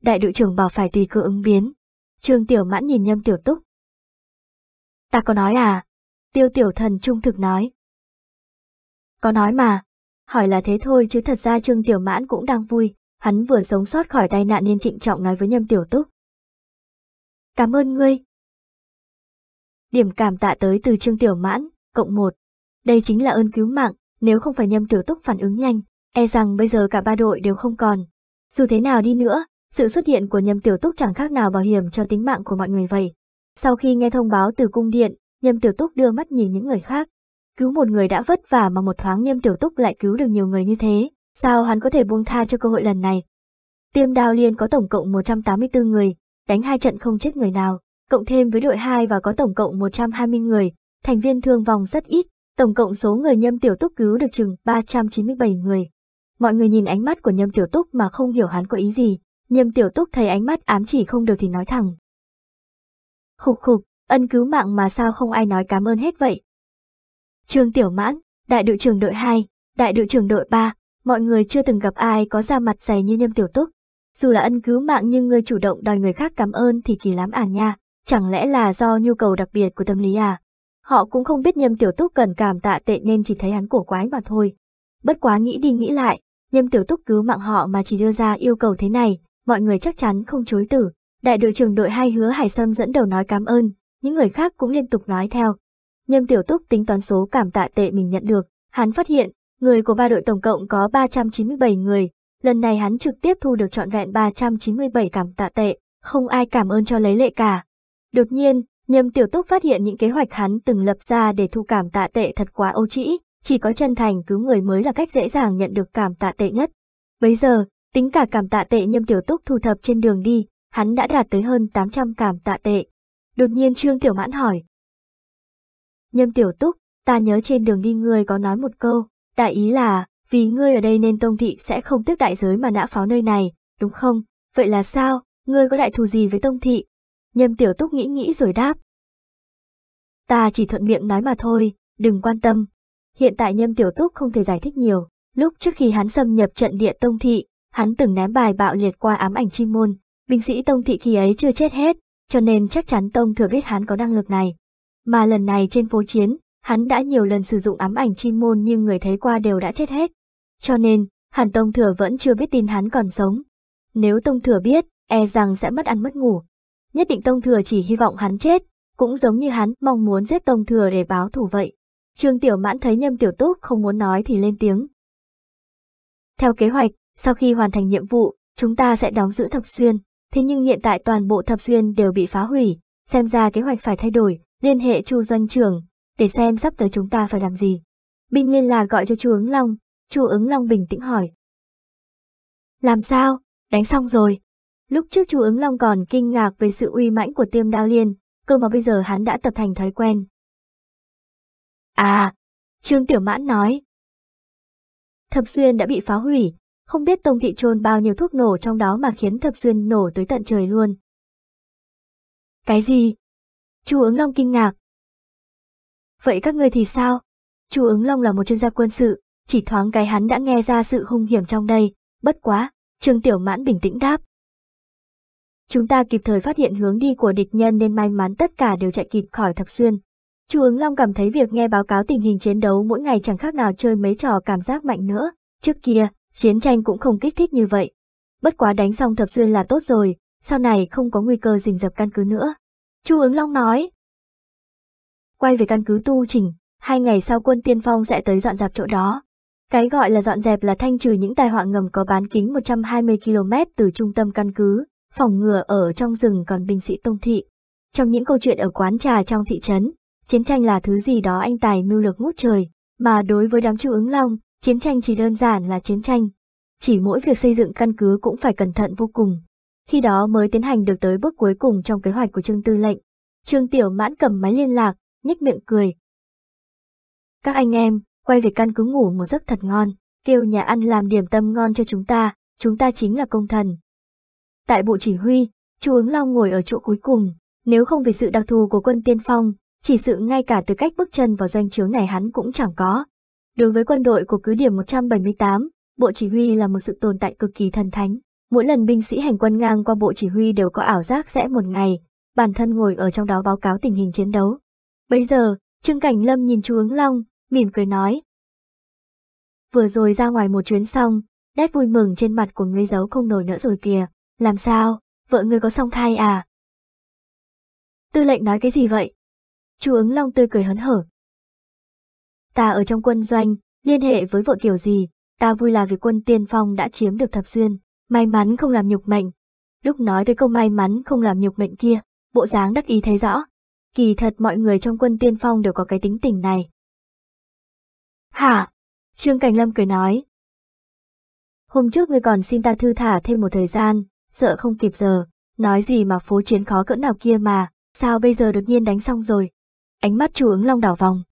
Đại đội trưởng bảo phải tùy cơ ứng biến. Trương Tiểu Mãn nhìn Nhâm Tiểu Túc. Ta có nói à? Tiêu Tiểu Thần trung thực nói. Có nói mà, hỏi là thế thôi chứ thật ra Trương Tiểu Mãn cũng đang vui, hắn vừa sống sót khỏi tai nạn nên trịnh trọng nói với Nhâm Tiểu Túc. Cảm ơn ngươi. Điểm cảm tạ tới từ Trương Tiểu Mãn, cộng 1. Đây chính là ơn cứu mạng, nếu không phải nhâm tiểu túc phản ứng nhanh, e rằng bây giờ cả ba đội đều không còn. Dù thế nào đi nữa, sự xuất hiện của nhâm tiểu túc chẳng khác nào bảo hiểm cho tính mạng của mọi người vậy. Sau khi nghe thông báo từ cung điện, nhâm tiểu túc đưa mắt nhìn những người khác. Cứu một người đã vất vả mà một thoáng nhâm tiểu túc lại cứu được nhiều người như thế, sao hắn có thể buông tha cho cơ hội lần này. Tiêm đào liên có tổng cộng 184 người, đánh hai trận không chết người nào, cộng thêm với đội 2 và có tổng cộng 120 người, thành viên thương vong rất ít, tổng cộng số người Nhâm Tiểu Túc cứu được chừng 397 người. Mọi người nhìn ánh mắt của Nhâm Tiểu Túc mà không hiểu hắn có ý gì, Nhâm Tiểu Túc thấy ánh mắt ám chỉ không được thì nói thẳng. Khục khục, ân cứu mạng mà sao không ai nói cảm ơn hết vậy? Trương Tiểu Mãn, đại đội trưởng đội 2, đại đội trưởng đội 3, mọi người chưa từng gặp ai có da mặt dày như Nhâm Tiểu Túc, dù là ân cứu mạng nhưng ngươi chủ động đòi người khác cảm ơn thì kỳ lắm à nha, chẳng lẽ là do nhu cầu đặc biệt của tâm lý à? Họ cũng không biết nhâm tiểu túc cần cảm tạ tệ nên chỉ thấy hắn cổ quái mà thôi. Bất quá nghĩ đi nghĩ lại, nhâm tiểu túc cứu mạng họ mà chỉ đưa ra yêu cầu thế này, mọi người chắc chắn không chối tử. Đại đội trưởng đội hai hứa Hải Sâm dẫn đầu nói cảm ơn, những người khác cũng liên tục nói theo. Nhâm tiểu túc tính toán số cảm tạ tệ mình nhận được, hắn phát hiện, người của ba đội tổng cộng có 397 người, Lần này hắn trực tiếp thu được trọn vẹn 397 cảm tạ tệ, không ai cảm ơn cho lấy lệ cả. Đột nhiên, Nhâm Tiểu Túc phát hiện những kế hoạch hắn từng lập ra để thu cảm tạ tệ thật quá âu trĩ, chỉ có chân thành cứu người mới là cách dễ dàng nhận được cảm tạ tệ nhất. Bây giờ, tính cả cảm tạ tệ Nhâm Tiểu Túc thu thập trên đường đi, hắn đã đạt tới hơn 800 cảm tạ tệ. Đột nhiên Trương Tiểu Mãn hỏi. Nhâm Tiểu Túc, ta nhớ trên đường đi người có nói một câu, đại ý là, vì ngươi ở đây nên tông thị sẽ không tiếc đại giới mà nã pháo nơi này, đúng không? Vậy là sao, ngươi có đại thù gì với tông thị? Nhâm tiểu túc nghĩ nghĩ rồi đáp. Ta chỉ thuận miệng nói mà thôi, đừng quan tâm. Hiện tại nhâm tiểu túc không thể giải thích nhiều. Lúc trước khi hắn xâm nhập trận địa tông thị, hắn từng ném bài bạo liệt qua ám ảnh chi môn. Binh sĩ tông thị khi ấy chưa chết hết, cho nên chắc chắn tông thừa biết hắn có năng lực này. Mà lần này trên phố chiến, hắn đã nhiều lần sử dụng ám ảnh chi môn nhưng người thấy qua đều đã chết hết. Cho nên, Hàn Tông Thừa vẫn chưa biết tin hắn còn sống. Nếu Tông Thừa biết, e rằng sẽ mất ăn mất ngủ. Nhất định Tông Thừa chỉ hy vọng hắn chết, cũng giống như hắn mong muốn giết Tông Thừa để báo thù vậy. Trương Tiểu Mãn thấy Nhâm Tiểu Túc không muốn nói thì lên tiếng. Theo kế hoạch, sau khi hoàn thành nhiệm vụ, chúng ta sẽ đóng giữ Thập Xuyên. Thế nhưng hiện tại toàn bộ Thập Xuyên đều bị phá hủy, xem ra kế hoạch phải thay đổi, liên hệ Chu Doanh trưởng để xem sắp tới chúng ta phải làm gì. Binh liên là gọi cho Chu Ứng Long, Chu ứng long bình tĩnh hỏi. Làm sao? Đánh xong rồi. Lúc trước Chu ứng long còn kinh ngạc về sự uy mãnh của tiêm đao liên, cơ mà bây giờ hắn đã tập thành thói quen. À, Trương Tiểu Mãn nói. Thập Xuyên đã bị phá hủy, không biết Tông Thị trôn bao nhiêu thuốc nổ trong đó mà khiến Thập Xuyên nổ tới tận trời luôn. Cái gì? Chu ứng long kinh ngạc. Vậy các người thì sao? Chu ứng long là một chuyên gia quân sự, chỉ thoáng cái hắn đã nghe ra sự hung hiểm trong đây, bất quá, Trương Tiểu Mãn bình tĩnh đáp. Chúng ta kịp thời phát hiện hướng đi của địch nhân nên may mắn tất cả đều chạy kịp khỏi thập xuyên. Chu ứng Long cảm thấy việc nghe báo cáo tình hình chiến đấu mỗi ngày chẳng khác nào chơi mấy trò cảm giác mạnh nữa. Trước kia, chiến tranh cũng không kích thích như vậy. Bất quá đánh xong thập xuyên là tốt rồi, sau này không có nguy cơ rình dập căn cứ nữa. Chu ứng Long nói. Quay về căn cứ tu chỉnh, hai ngày sau quân tiên phong sẽ tới dọn dẹp chỗ đó. Cái gọi là dọn dẹp là thanh trừ những tai họa ngầm có bán kính 120 km từ trung tâm căn cứ, phòng ngừa ở trong rừng còn binh sĩ tông thị. Trong những câu chuyện ở quán trà trong thị trấn, chiến tranh là thứ gì đó anh Tài mưu lược ngút trời, mà đối với đám chu ứng long, chiến tranh chỉ đơn giản là chiến tranh. Chỉ mỗi việc xây dựng căn cứ cũng phải cẩn thận vô cùng. Khi đó mới tiến hành được tới bước cuối cùng trong kế hoạch của Trương Tư lệnh. Trương Tiểu Mãn cầm máy liên lạc, nhếch miệng cười. Các anh em, quay về căn cứ ngủ một giấc thật ngon, kêu nhà ăn làm điểm tâm ngon cho chúng ta, chúng ta chính là công thần. Tại bộ chỉ huy, chú ứng long ngồi ở chỗ cuối cùng, nếu không vì sự đặc thù của quân tiên phong, chỉ sự ngay cả từ cách bước chân vào doanh chiếu này hắn cũng chẳng có. Đối với quân đội của cứ điểm 178, bộ chỉ huy là một sự tồn tại cực kỳ thần thánh. Mỗi lần binh sĩ hành quân ngang qua bộ chỉ huy đều có ảo giác sẽ một ngày, bản thân ngồi ở trong đó báo cáo tình hình chiến đấu. Bây giờ, Trương Cảnh Lâm nhìn chú ứng long, mỉm cười nói. Vừa rồi ra ngoài một chuyến xong, nét vui mừng trên mặt của ngươi giấu không nổi nữa rồi kìa, làm sao, vợ ngươi có song thai à? Tư lệnh nói cái gì vậy? Chú ứng long tươi cười hớn hở. Ta ở trong quân doanh, liên hệ với vợ kiểu gì, ta vui là vì quân tiên phong đã chiếm được thập xuyên, may mắn không làm nhục mệnh. Lúc nói tới câu may mắn không làm nhục mệnh kia, bộ dáng đắc ý thấy rõ. Kỳ thật mọi người trong quân tiên phong đều có cái tính tình này, Hả? Trương Cảnh Lâm cười nói. Hôm trước ngươi còn xin ta thư thả thêm một thời gian, sợ không kịp giờ, nói gì mà phố chiến khó cỡ nào kia mà, sao bây giờ đột nhiên đánh xong rồi. Ánh mắt chú ứng long đảo vòng.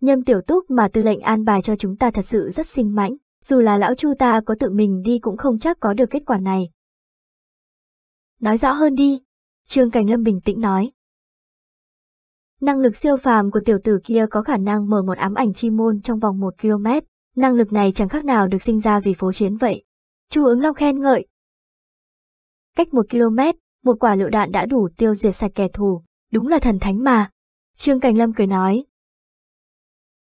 Nhâm tiểu túc mà tư lệnh an bài cho chúng ta thật sự rất sinh mãnh, dù là lão chu ta có tự mình đi cũng không chắc có được kết quả này. Nói rõ hơn đi, Trương Cảnh Lâm bình tĩnh nói. Năng lực siêu phàm của tiểu tử kia có khả năng mở một ám ảnh chi môn trong vòng một km. Năng lực này chẳng khác nào được sinh ra vì phố chiến vậy. Chu ứng long khen ngợi. Cách một km, một quả lựu đạn đã đủ tiêu diệt sạch kẻ thù, đúng là thần thánh mà. Trương Cảnh Lâm cười nói.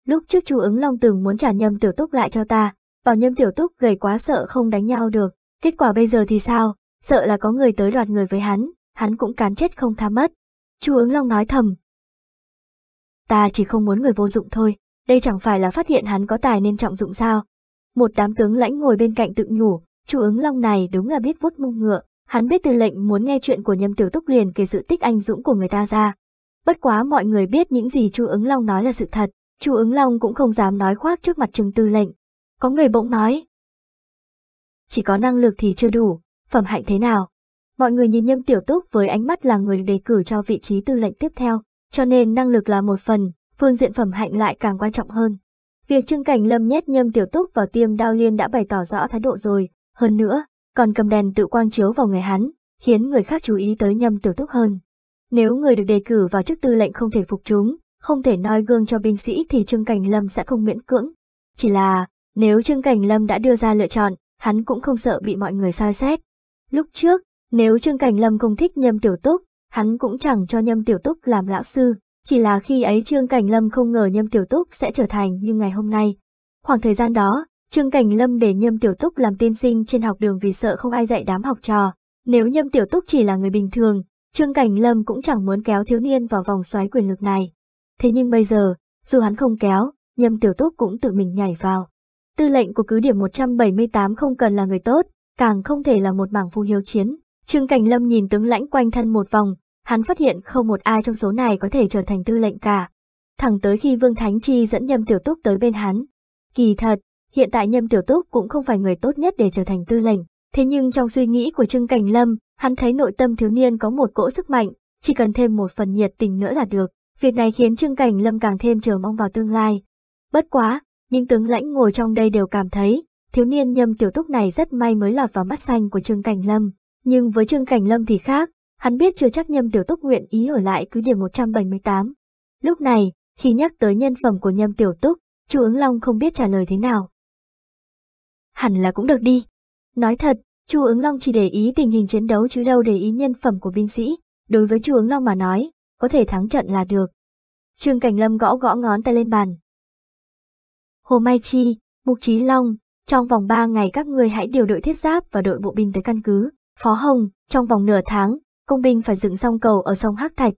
Lúc trước chu ứng long từng muốn trả nhâm tiểu túc lại cho ta, bảo nhâm tiểu túc gầy quá sợ không đánh nhau được, kết quả bây giờ thì sao, sợ là có người tới đoạt người với hắn, hắn cũng cán chết không tha mất. Chu ứng long nói thầm, Ta chỉ không muốn người vô dụng thôi, đây chẳng phải là phát hiện hắn có tài nên trọng dụng sao. Một đám tướng lãnh ngồi bên cạnh tự nhủ, chủ ứng long này đúng là biết vuốt mông ngựa, hắn biết tư lệnh muốn nghe chuyện của nhâm tiểu túc liền kể sự tích anh dũng của người ta ra. Bất quá mọi người biết những gì chu ứng long nói là sự thật, chu ứng long cũng không dám nói khoác trước mặt trường tư lệnh. Có người bỗng nói. Chỉ có năng lực thì chưa đủ, phẩm hạnh thế nào? Mọi người nhìn nhâm tiểu túc với ánh mắt là người đề cử cho vị trí tư lệnh tiếp theo. Cho nên năng lực là một phần, phương diện phẩm hạnh lại càng quan trọng hơn. Việc Trương Cảnh Lâm nhét nhâm tiểu túc vào tiêm đao liên đã bày tỏ rõ thái độ rồi, hơn nữa, còn cầm đèn tự quang chiếu vào người hắn, khiến người khác chú ý tới nhâm tiểu túc hơn. Nếu người được đề cử vào chức tư lệnh không thể phục chúng, không thể noi gương cho binh sĩ thì Trương Cảnh Lâm sẽ không miễn cưỡng. Chỉ là, nếu Trương Cảnh Lâm đã đưa ra lựa chọn, hắn cũng không sợ bị mọi người soi xét. Lúc trước, nếu Trương Cảnh Lâm không thích nhâm tiểu túc, hắn cũng chẳng cho Nhâm Tiểu Túc làm lão sư, chỉ là khi ấy Trương Cảnh Lâm không ngờ Nhâm Tiểu Túc sẽ trở thành như ngày hôm nay. Khoảng thời gian đó, Trương Cảnh Lâm để Nhâm Tiểu Túc làm tiên sinh trên học đường vì sợ không ai dạy đám học trò. Nếu Nhâm Tiểu Túc chỉ là người bình thường, Trương Cảnh Lâm cũng chẳng muốn kéo thiếu niên vào vòng xoáy quyền lực này. Thế nhưng bây giờ, dù hắn không kéo, Nhâm Tiểu Túc cũng tự mình nhảy vào. Tư lệnh của cứ điểm 178 không cần là người tốt, càng không thể là một mảng phu hiếu chiến. Trương Cảnh Lâm nhìn tướng lãnh quanh thân một vòng, hắn phát hiện không một ai trong số này có thể trở thành tư lệnh cả. Thẳng tới khi Vương Thánh Chi dẫn Nhâm Tiểu Túc tới bên hắn. Kỳ thật, hiện tại Nhâm Tiểu Túc cũng không phải người tốt nhất để trở thành tư lệnh, thế nhưng trong suy nghĩ của Trương Cảnh Lâm, hắn thấy nội tâm thiếu niên có một cỗ sức mạnh, chỉ cần thêm một phần nhiệt tình nữa là được. Việc này khiến Trương Cảnh Lâm càng thêm chờ mong vào tương lai. Bất quá, những tướng lãnh ngồi trong đây đều cảm thấy, thiếu niên Nhâm Tiểu Túc này rất may mới lọt vào mắt xanh của Trương Cảnh Lâm. Nhưng với Trương Cảnh Lâm thì khác, Hắn biết chưa chắc Nhâm Tiểu Túc nguyện ý ở lại cứ điểm 178. Lúc này, khi nhắc tới nhân phẩm của Nhâm Tiểu Túc, Chu Ứng Long không biết trả lời thế nào. Hẳn là cũng được đi. Nói thật, Chu Ứng Long chỉ để ý tình hình chiến đấu chứ đâu để ý nhân phẩm của binh sĩ. Đối với Chu Ứng Long mà nói, có thể thắng trận là được. Trương Cảnh Lâm gõ gõ ngón tay lên bàn. Hồ Mai Chi, Mục Trí Long, trong vòng 3 ngày các người hãy điều đội thiết giáp và đội bộ binh tới căn cứ. Phó Hồng, trong vòng nửa tháng, công binh phải dựng xong cầu ở sông Hắc Thạch.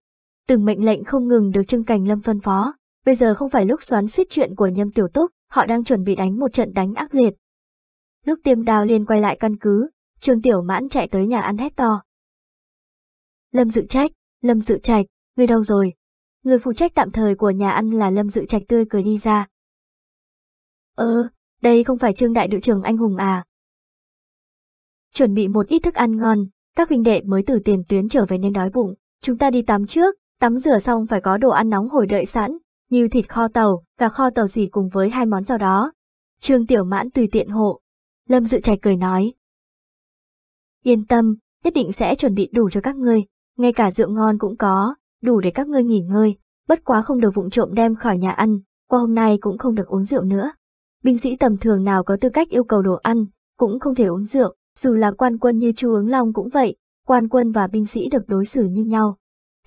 Từng mệnh lệnh không ngừng được Trương Cảnh Lâm phân phó, bây giờ không phải lúc xoắn suýt chuyện của Nhâm Tiểu Túc, họ đang chuẩn bị đánh một trận đánh ác liệt. Lúc tiêm đào liền quay lại căn cứ, Trương Tiểu Mãn chạy tới nhà ăn hét to. Lâm Dự trách, Lâm Dự Trạch, người đâu rồi? Người phụ trách tạm thời của nhà ăn là Lâm Dự Trạch tươi cười đi ra. Ơ, đây không phải Trương Đại đội trưởng anh hùng à? Chuẩn bị một ít thức ăn ngon, các huynh đệ mới từ tiền tuyến trở về nên đói bụng. Chúng ta đi tắm trước, tắm rửa xong phải có đồ ăn nóng hồi đợi sẵn, như thịt kho tàu, và kho tàu gì cùng với hai món rau đó. Trương Tiểu Mãn tùy tiện hộ. Lâm Dự Trạch cười nói. Yên tâm, nhất định sẽ chuẩn bị đủ cho các ngươi, ngay cả rượu ngon cũng có, đủ để các ngươi nghỉ ngơi, bất quá không được vụng trộm đem khỏi nhà ăn, qua hôm nay cũng không được uống rượu nữa. Binh sĩ tầm thường nào có tư cách yêu cầu đồ ăn, cũng không thể uống rượu, dù là quan quân như Chu Ứng Long cũng vậy, quan quân và binh sĩ được đối xử như nhau.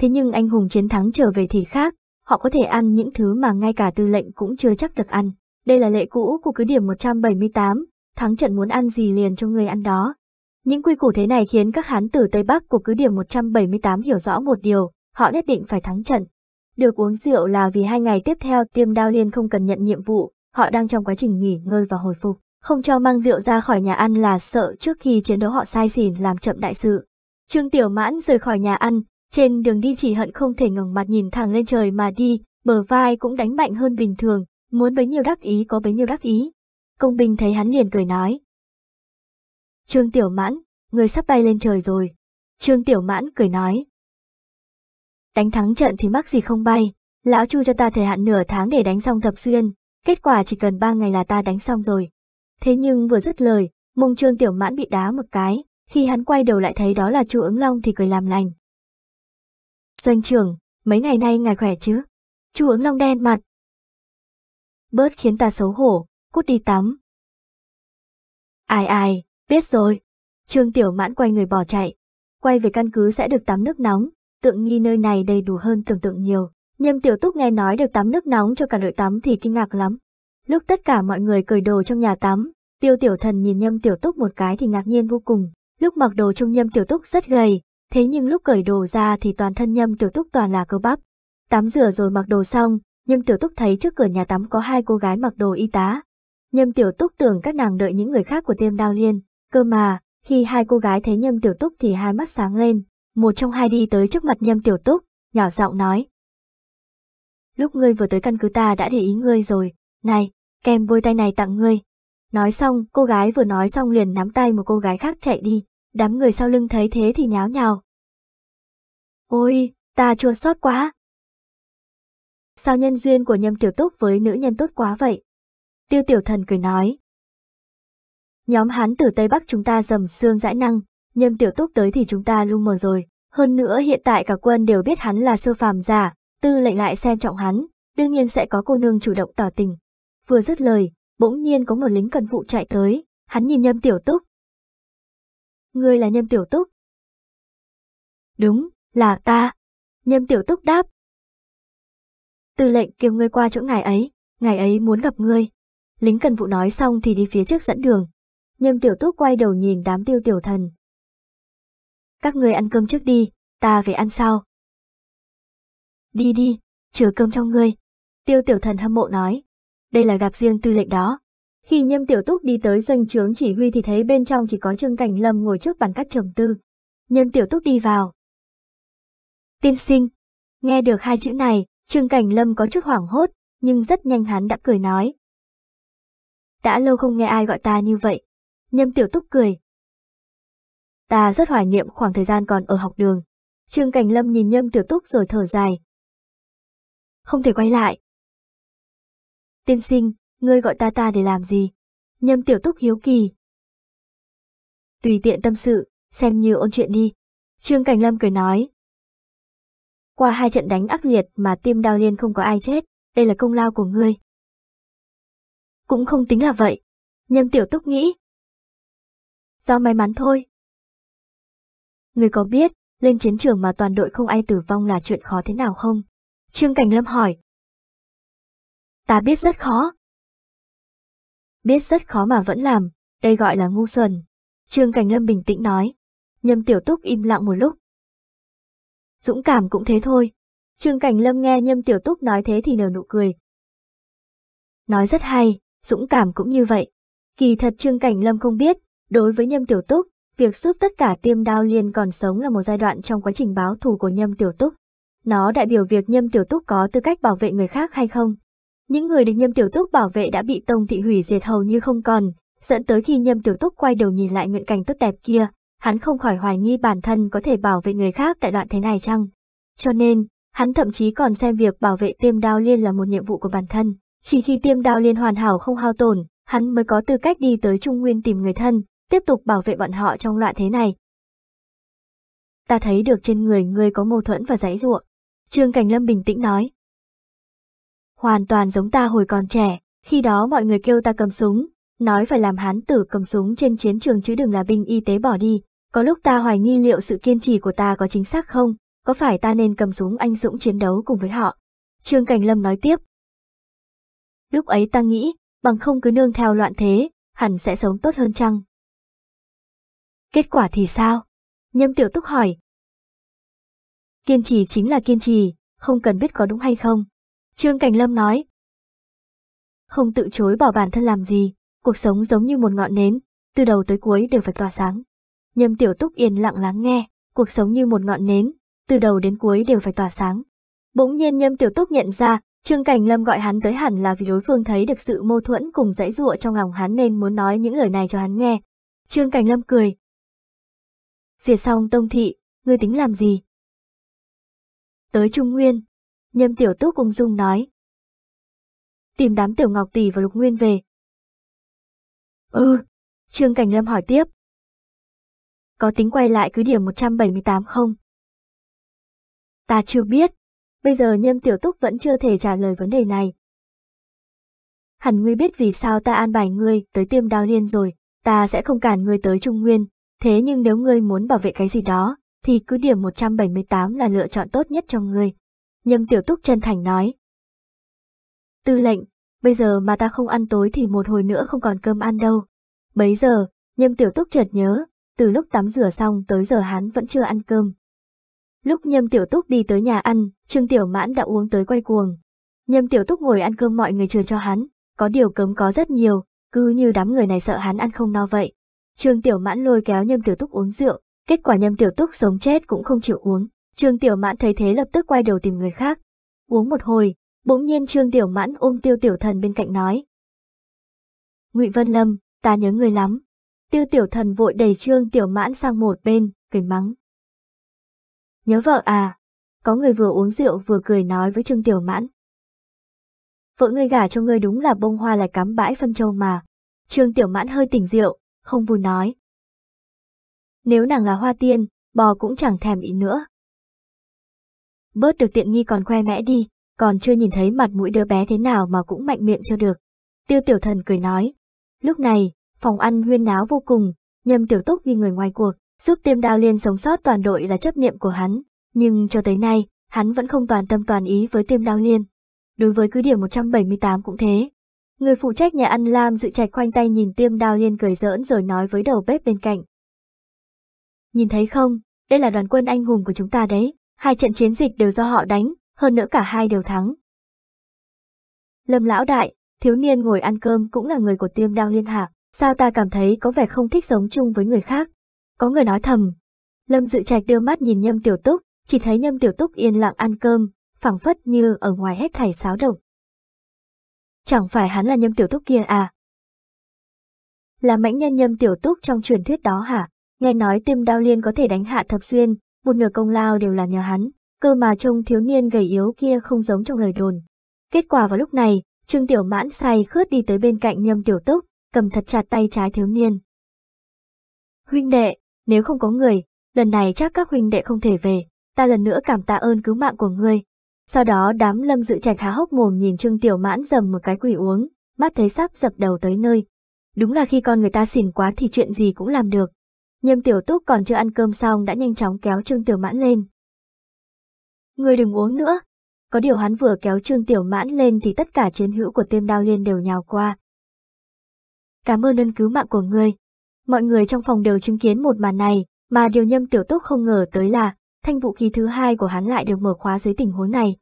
Thế nhưng anh hùng chiến thắng trở về thì khác, họ có thể ăn những thứ mà ngay cả tư lệnh cũng chưa chắc được ăn. Đây là lệ cũ của cứ điểm 178, thắng trận muốn ăn gì liền cho người ăn đó. Những quy củ thế này khiến các hán tử Tây Bắc của cứ điểm 178 hiểu rõ một điều, họ nhất định phải thắng trận. Được uống rượu là vì hai ngày tiếp theo tiêm đao liên không cần nhận nhiệm vụ, họ đang trong quá trình nghỉ ngơi và hồi phục không cho mang rượu ra khỏi nhà ăn là sợ trước khi chiến đấu họ sai xỉn làm chậm đại sự. Trương Tiểu Mãn rời khỏi nhà ăn, trên đường đi chỉ hận không thể ngẩng mặt nhìn thẳng lên trời mà đi, bờ vai cũng đánh mạnh hơn bình thường, muốn bấy nhiêu đắc ý có bấy nhiêu đắc ý. Công bình thấy hắn liền cười nói. Trương Tiểu Mãn, người sắp bay lên trời rồi. Trương Tiểu Mãn cười nói. Đánh thắng trận thì mắc gì không bay, lão chu cho ta thời hạn nửa tháng để đánh xong thập xuyên, kết quả chỉ cần ba ngày là ta đánh xong rồi, Thế nhưng vừa dứt lời, mông trương tiểu mãn bị đá một cái, khi hắn quay đầu lại thấy đó là chu ứng long thì cười làm lành. Doanh trưởng, mấy ngày nay ngài khỏe chứ? chu ứng long đen mặt. Bớt khiến ta xấu hổ, cút đi tắm. Ai ai, biết rồi. Trương Tiểu Mãn quay người bỏ chạy. Quay về căn cứ sẽ được tắm nước nóng, tượng nghi nơi này đầy đủ hơn tưởng tượng nhiều. Nhâm Tiểu Túc nghe nói được tắm nước nóng cho cả đội tắm thì kinh ngạc lắm. Lúc tất cả mọi người cởi đồ trong nhà tắm, tiêu tiểu thần nhìn nhâm tiểu túc một cái thì ngạc nhiên vô cùng. Lúc mặc đồ trông nhâm tiểu túc rất gầy, thế nhưng lúc cởi đồ ra thì toàn thân nhâm tiểu túc toàn là cơ bắp. Tắm rửa rồi mặc đồ xong, nhâm tiểu túc thấy trước cửa nhà tắm có hai cô gái mặc đồ y tá. Nhâm tiểu túc tưởng các nàng đợi những người khác của tiêm đao liên, cơ mà, khi hai cô gái thấy nhâm tiểu túc thì hai mắt sáng lên, một trong hai đi tới trước mặt nhâm tiểu túc, nhỏ giọng nói. Lúc ngươi vừa tới căn cứ ta đã để ý ngươi rồi, này, kèm bôi tay này tặng ngươi. Nói xong, cô gái vừa nói xong liền nắm tay một cô gái khác chạy đi, đám người sau lưng thấy thế thì nháo nhào. Ôi, ta chua xót quá. Sao nhân duyên của nhâm tiểu túc với nữ nhâm tốt quá vậy? Tiêu tiểu thần cười nói. Nhóm hán từ Tây Bắc chúng ta dầm xương dãi năng, nhâm tiểu túc tới thì chúng ta lung mờ rồi. Hơn nữa hiện tại cả quân đều biết hắn là sơ phàm giả, tư lệnh lại xem trọng hắn, đương nhiên sẽ có cô nương chủ động tỏ tình, Vừa dứt lời, bỗng nhiên có một lính cần vụ chạy tới, hắn nhìn Nhâm Tiểu Túc. Ngươi là Nhâm Tiểu Túc? Đúng, là ta. Nhâm Tiểu Túc đáp. Tư lệnh kêu ngươi qua chỗ ngài ấy, ngài ấy muốn gặp ngươi. Lính cần vụ nói xong thì đi phía trước dẫn đường. Nhâm Tiểu Túc quay đầu nhìn đám tiêu tiểu thần. Các ngươi ăn cơm trước đi, ta về ăn sau. Đi đi, chứa cơm cho ngươi. Tiêu tiểu thần hâm mộ nói đây là gặp riêng tư lệnh đó. Khi nhâm tiểu túc đi tới doanh trướng chỉ huy thì thấy bên trong chỉ có Trương Cảnh Lâm ngồi trước bàn cắt trầm tư. Nhâm tiểu túc đi vào. Tiên sinh. Nghe được hai chữ này, Trương Cảnh Lâm có chút hoảng hốt, nhưng rất nhanh hắn đã cười nói. Đã lâu không nghe ai gọi ta như vậy. Nhâm tiểu túc cười. Ta rất hoài niệm khoảng thời gian còn ở học đường. Trương Cảnh Lâm nhìn Nhâm tiểu túc rồi thở dài. Không thể quay lại, Tiên sinh, ngươi gọi ta ta để làm gì? Nhâm tiểu túc hiếu kỳ. Tùy tiện tâm sự, xem như ôn chuyện đi. Trương Cảnh Lâm cười nói. Qua hai trận đánh ác liệt mà tiêm đau liên không có ai chết, đây là công lao của ngươi. Cũng không tính là vậy. Nhâm tiểu túc nghĩ. Do may mắn thôi. Ngươi có biết, lên chiến trường mà toàn đội không ai tử vong là chuyện khó thế nào không? Trương Cảnh Lâm hỏi, Ta biết rất khó. Biết rất khó mà vẫn làm, đây gọi là ngu xuẩn. Trương Cảnh Lâm bình tĩnh nói. Nhâm Tiểu Túc im lặng một lúc. Dũng cảm cũng thế thôi. Trương Cảnh Lâm nghe Nhâm Tiểu Túc nói thế thì nở nụ cười. Nói rất hay, dũng cảm cũng như vậy. Kỳ thật Trương Cảnh Lâm không biết, đối với Nhâm Tiểu Túc, việc giúp tất cả tiêm đao liền còn sống là một giai đoạn trong quá trình báo thù của Nhâm Tiểu Túc. Nó đại biểu việc Nhâm Tiểu Túc có tư cách bảo vệ người khác hay không. Những người được Nhâm Tiểu Túc bảo vệ đã bị Tông Thị hủy diệt hầu như không còn, dẫn tới khi Nhâm Tiểu Túc quay đầu nhìn lại nguyện cảnh tốt đẹp kia, hắn không khỏi hoài nghi bản thân có thể bảo vệ người khác tại đoạn thế này chăng. Cho nên, hắn thậm chí còn xem việc bảo vệ tiêm đao liên là một nhiệm vụ của bản thân. Chỉ khi tiêm đao liên hoàn hảo không hao tổn, hắn mới có tư cách đi tới Trung Nguyên tìm người thân, tiếp tục bảo vệ bọn họ trong loạn thế này. Ta thấy được trên người ngươi có mâu thuẫn và giãy ruộng, Trương Cảnh Lâm bình tĩnh nói, hoàn toàn giống ta hồi còn trẻ, khi đó mọi người kêu ta cầm súng, nói phải làm hán tử cầm súng trên chiến trường chứ đừng là binh y tế bỏ đi. Có lúc ta hoài nghi liệu sự kiên trì của ta có chính xác không, có phải ta nên cầm súng anh dũng chiến đấu cùng với họ? Trương Cảnh Lâm nói tiếp. Lúc ấy ta nghĩ, bằng không cứ nương theo loạn thế, hẳn sẽ sống tốt hơn chăng? Kết quả thì sao? Nhâm Tiểu Túc hỏi. Kiên trì chính là kiên trì, không cần biết có đúng hay không. Trương Cảnh Lâm nói. Không tự chối bỏ bản thân làm gì, cuộc sống giống như một ngọn nến, từ đầu tới cuối đều phải tỏa sáng. Nhâm Tiểu Túc yên lặng lắng nghe, cuộc sống như một ngọn nến, từ đầu đến cuối đều phải tỏa sáng. Bỗng nhiên Nhâm Tiểu Túc nhận ra, Trương Cảnh Lâm gọi hắn tới hẳn là vì đối phương thấy được sự mâu thuẫn cùng dãy dụa trong lòng hắn nên muốn nói những lời này cho hắn nghe. Trương Cảnh Lâm cười. Diệt xong tông thị, ngươi tính làm gì? Tới Trung Nguyên, Nhâm Tiểu Túc ung dung nói. Tìm đám Tiểu Ngọc Tỷ và Lục Nguyên về. Ừ, Trương Cảnh Lâm hỏi tiếp. Có tính quay lại cứ điểm 178 không? Ta chưa biết, bây giờ Nhâm Tiểu Túc vẫn chưa thể trả lời vấn đề này. Hẳn ngươi biết vì sao ta an bài ngươi tới tiêm đao liên rồi, ta sẽ không cản ngươi tới Trung Nguyên, thế nhưng nếu ngươi muốn bảo vệ cái gì đó, thì cứ điểm 178 là lựa chọn tốt nhất cho ngươi. Nhâm Tiểu Túc chân thành nói. Tư lệnh, bây giờ mà ta không ăn tối thì một hồi nữa không còn cơm ăn đâu. Bấy giờ, Nhâm Tiểu Túc chợt nhớ, từ lúc tắm rửa xong tới giờ hắn vẫn chưa ăn cơm. Lúc Nhâm Tiểu Túc đi tới nhà ăn, Trương Tiểu Mãn đã uống tới quay cuồng. Nhâm Tiểu Túc ngồi ăn cơm mọi người chừa cho hắn, có điều cấm có rất nhiều, cứ như đám người này sợ hắn ăn không no vậy. Trương Tiểu Mãn lôi kéo Nhâm Tiểu Túc uống rượu, kết quả Nhâm Tiểu Túc sống chết cũng không chịu uống. Trương Tiểu Mãn thấy thế lập tức quay đầu tìm người khác. Uống một hồi, bỗng nhiên Trương Tiểu Mãn ôm Tiêu Tiểu Thần bên cạnh nói. Ngụy Vân Lâm, ta nhớ người lắm. Tiêu Tiểu Thần vội đẩy Trương Tiểu Mãn sang một bên, cười mắng. Nhớ vợ à? Có người vừa uống rượu vừa cười nói với Trương Tiểu Mãn. Vợ ngươi gả cho ngươi đúng là bông hoa lại cắm bãi phân châu mà. Trương Tiểu Mãn hơi tỉnh rượu, không vui nói. Nếu nàng là hoa tiên, bò cũng chẳng thèm ý nữa bớt được tiện nghi còn khoe mẽ đi, còn chưa nhìn thấy mặt mũi đứa bé thế nào mà cũng mạnh miệng cho được. Tiêu tiểu thần cười nói. Lúc này, phòng ăn huyên náo vô cùng, nhâm tiểu túc như người ngoài cuộc, giúp tiêm đao liên sống sót toàn đội là chấp niệm của hắn, nhưng cho tới nay, hắn vẫn không toàn tâm toàn ý với tiêm đao liên. Đối với cứ điểm 178 cũng thế. Người phụ trách nhà ăn Lam dự trạch khoanh tay nhìn tiêm đao liên cười giỡn rồi nói với đầu bếp bên cạnh. Nhìn thấy không, đây là đoàn quân anh hùng của chúng ta đấy. Hai trận chiến dịch đều do họ đánh, hơn nữa cả hai đều thắng. Lâm lão đại, thiếu niên ngồi ăn cơm cũng là người của tiêm đao liên hạc, sao ta cảm thấy có vẻ không thích sống chung với người khác? Có người nói thầm. Lâm dự trạch đưa mắt nhìn nhâm tiểu túc, chỉ thấy nhâm tiểu túc yên lặng ăn cơm, phẳng phất như ở ngoài hết thảy sáo động. Chẳng phải hắn là nhâm tiểu túc kia à? Là mãnh nhân nhâm tiểu túc trong truyền thuyết đó hả? Nghe nói tiêm đao liên có thể đánh hạ thập xuyên, một nửa công lao đều là nhờ hắn, cơ mà trông thiếu niên gầy yếu kia không giống trong lời đồn. Kết quả vào lúc này, Trương Tiểu Mãn say khướt đi tới bên cạnh Nhâm Tiểu Túc, cầm thật chặt tay trái thiếu niên. Huynh đệ, nếu không có người, lần này chắc các huynh đệ không thể về, ta lần nữa cảm tạ ơn cứu mạng của ngươi. Sau đó đám lâm dự trạch há hốc mồm nhìn Trương Tiểu Mãn dầm một cái quỷ uống, mắt thấy sắp dập đầu tới nơi. Đúng là khi con người ta xỉn quá thì chuyện gì cũng làm được. Nhâm Tiểu Túc còn chưa ăn cơm xong đã nhanh chóng kéo Trương Tiểu Mãn lên. Người đừng uống nữa. Có điều hắn vừa kéo Trương Tiểu Mãn lên thì tất cả chiến hữu của tiêm đao liên đều nhào qua. Cảm ơn ơn cứu mạng của ngươi. Mọi người trong phòng đều chứng kiến một màn này, mà điều Nhâm Tiểu Túc không ngờ tới là thanh vũ khí thứ hai của hắn lại được mở khóa dưới tình huống này.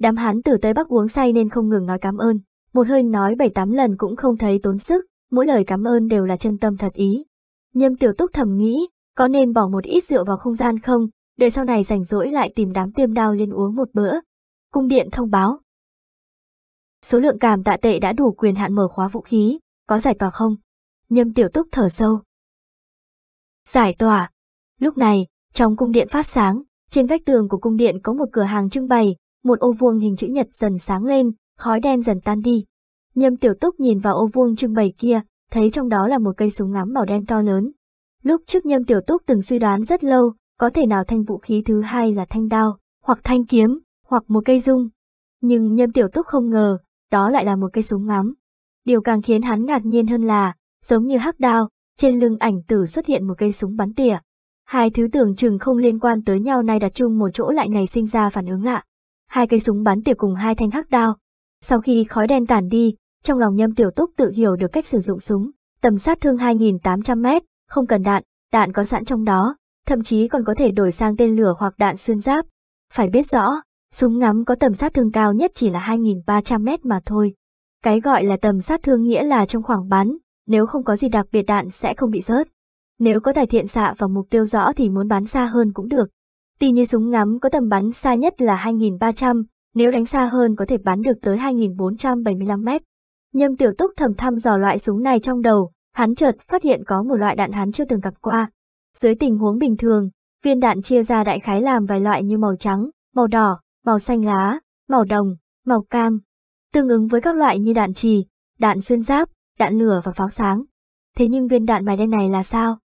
Đám hắn từ Tây Bắc uống say nên không ngừng nói cảm ơn, một hơi nói bảy tám lần cũng không thấy tốn sức, mỗi lời cảm ơn đều là chân tâm thật ý. Nhâm tiểu túc thầm nghĩ, có nên bỏ một ít rượu vào không gian không, để sau này rảnh rỗi lại tìm đám tiêm đao lên uống một bữa. Cung điện thông báo. Số lượng cảm tạ tệ đã đủ quyền hạn mở khóa vũ khí, có giải tỏa không? Nhâm tiểu túc thở sâu. Giải tỏa. Lúc này, trong cung điện phát sáng, trên vách tường của cung điện có một cửa hàng trưng bày, một ô vuông hình chữ nhật dần sáng lên, khói đen dần tan đi. Nhâm tiểu túc nhìn vào ô vuông trưng bày kia, thấy trong đó là một cây súng ngắm màu đen to lớn. Lúc trước Nhâm Tiểu Túc từng suy đoán rất lâu, có thể nào thanh vũ khí thứ hai là thanh đao, hoặc thanh kiếm, hoặc một cây dung. Nhưng Nhâm Tiểu Túc không ngờ, đó lại là một cây súng ngắm. Điều càng khiến hắn ngạc nhiên hơn là, giống như hắc đao, trên lưng ảnh tử xuất hiện một cây súng bắn tỉa. Hai thứ tưởng chừng không liên quan tới nhau nay đặt chung một chỗ lại này sinh ra phản ứng lạ. Hai cây súng bắn tỉa cùng hai thanh hắc đao. Sau khi khói đen tản đi, trong lòng Nhâm Tiểu Túc tự hiểu được cách sử dụng súng, tầm sát thương 2.800m, không cần đạn, đạn có sẵn trong đó, thậm chí còn có thể đổi sang tên lửa hoặc đạn xuyên giáp. Phải biết rõ, súng ngắm có tầm sát thương cao nhất chỉ là 2.300m mà thôi. Cái gọi là tầm sát thương nghĩa là trong khoảng bắn, nếu không có gì đặc biệt đạn sẽ không bị rớt. Nếu có tài thiện xạ vào mục tiêu rõ thì muốn bắn xa hơn cũng được. Tì như súng ngắm có tầm bắn xa nhất là 2.300, nếu đánh xa hơn có thể bắn được tới 2.475 mét. Nhâm Tiểu Túc thầm thăm dò loại súng này trong đầu, hắn chợt phát hiện có một loại đạn hắn chưa từng gặp qua. Dưới tình huống bình thường, viên đạn chia ra đại khái làm vài loại như màu trắng, màu đỏ, màu xanh lá, màu đồng, màu cam, tương ứng với các loại như đạn trì, đạn xuyên giáp, đạn lửa và pháo sáng. Thế nhưng viên đạn mài đen này là sao?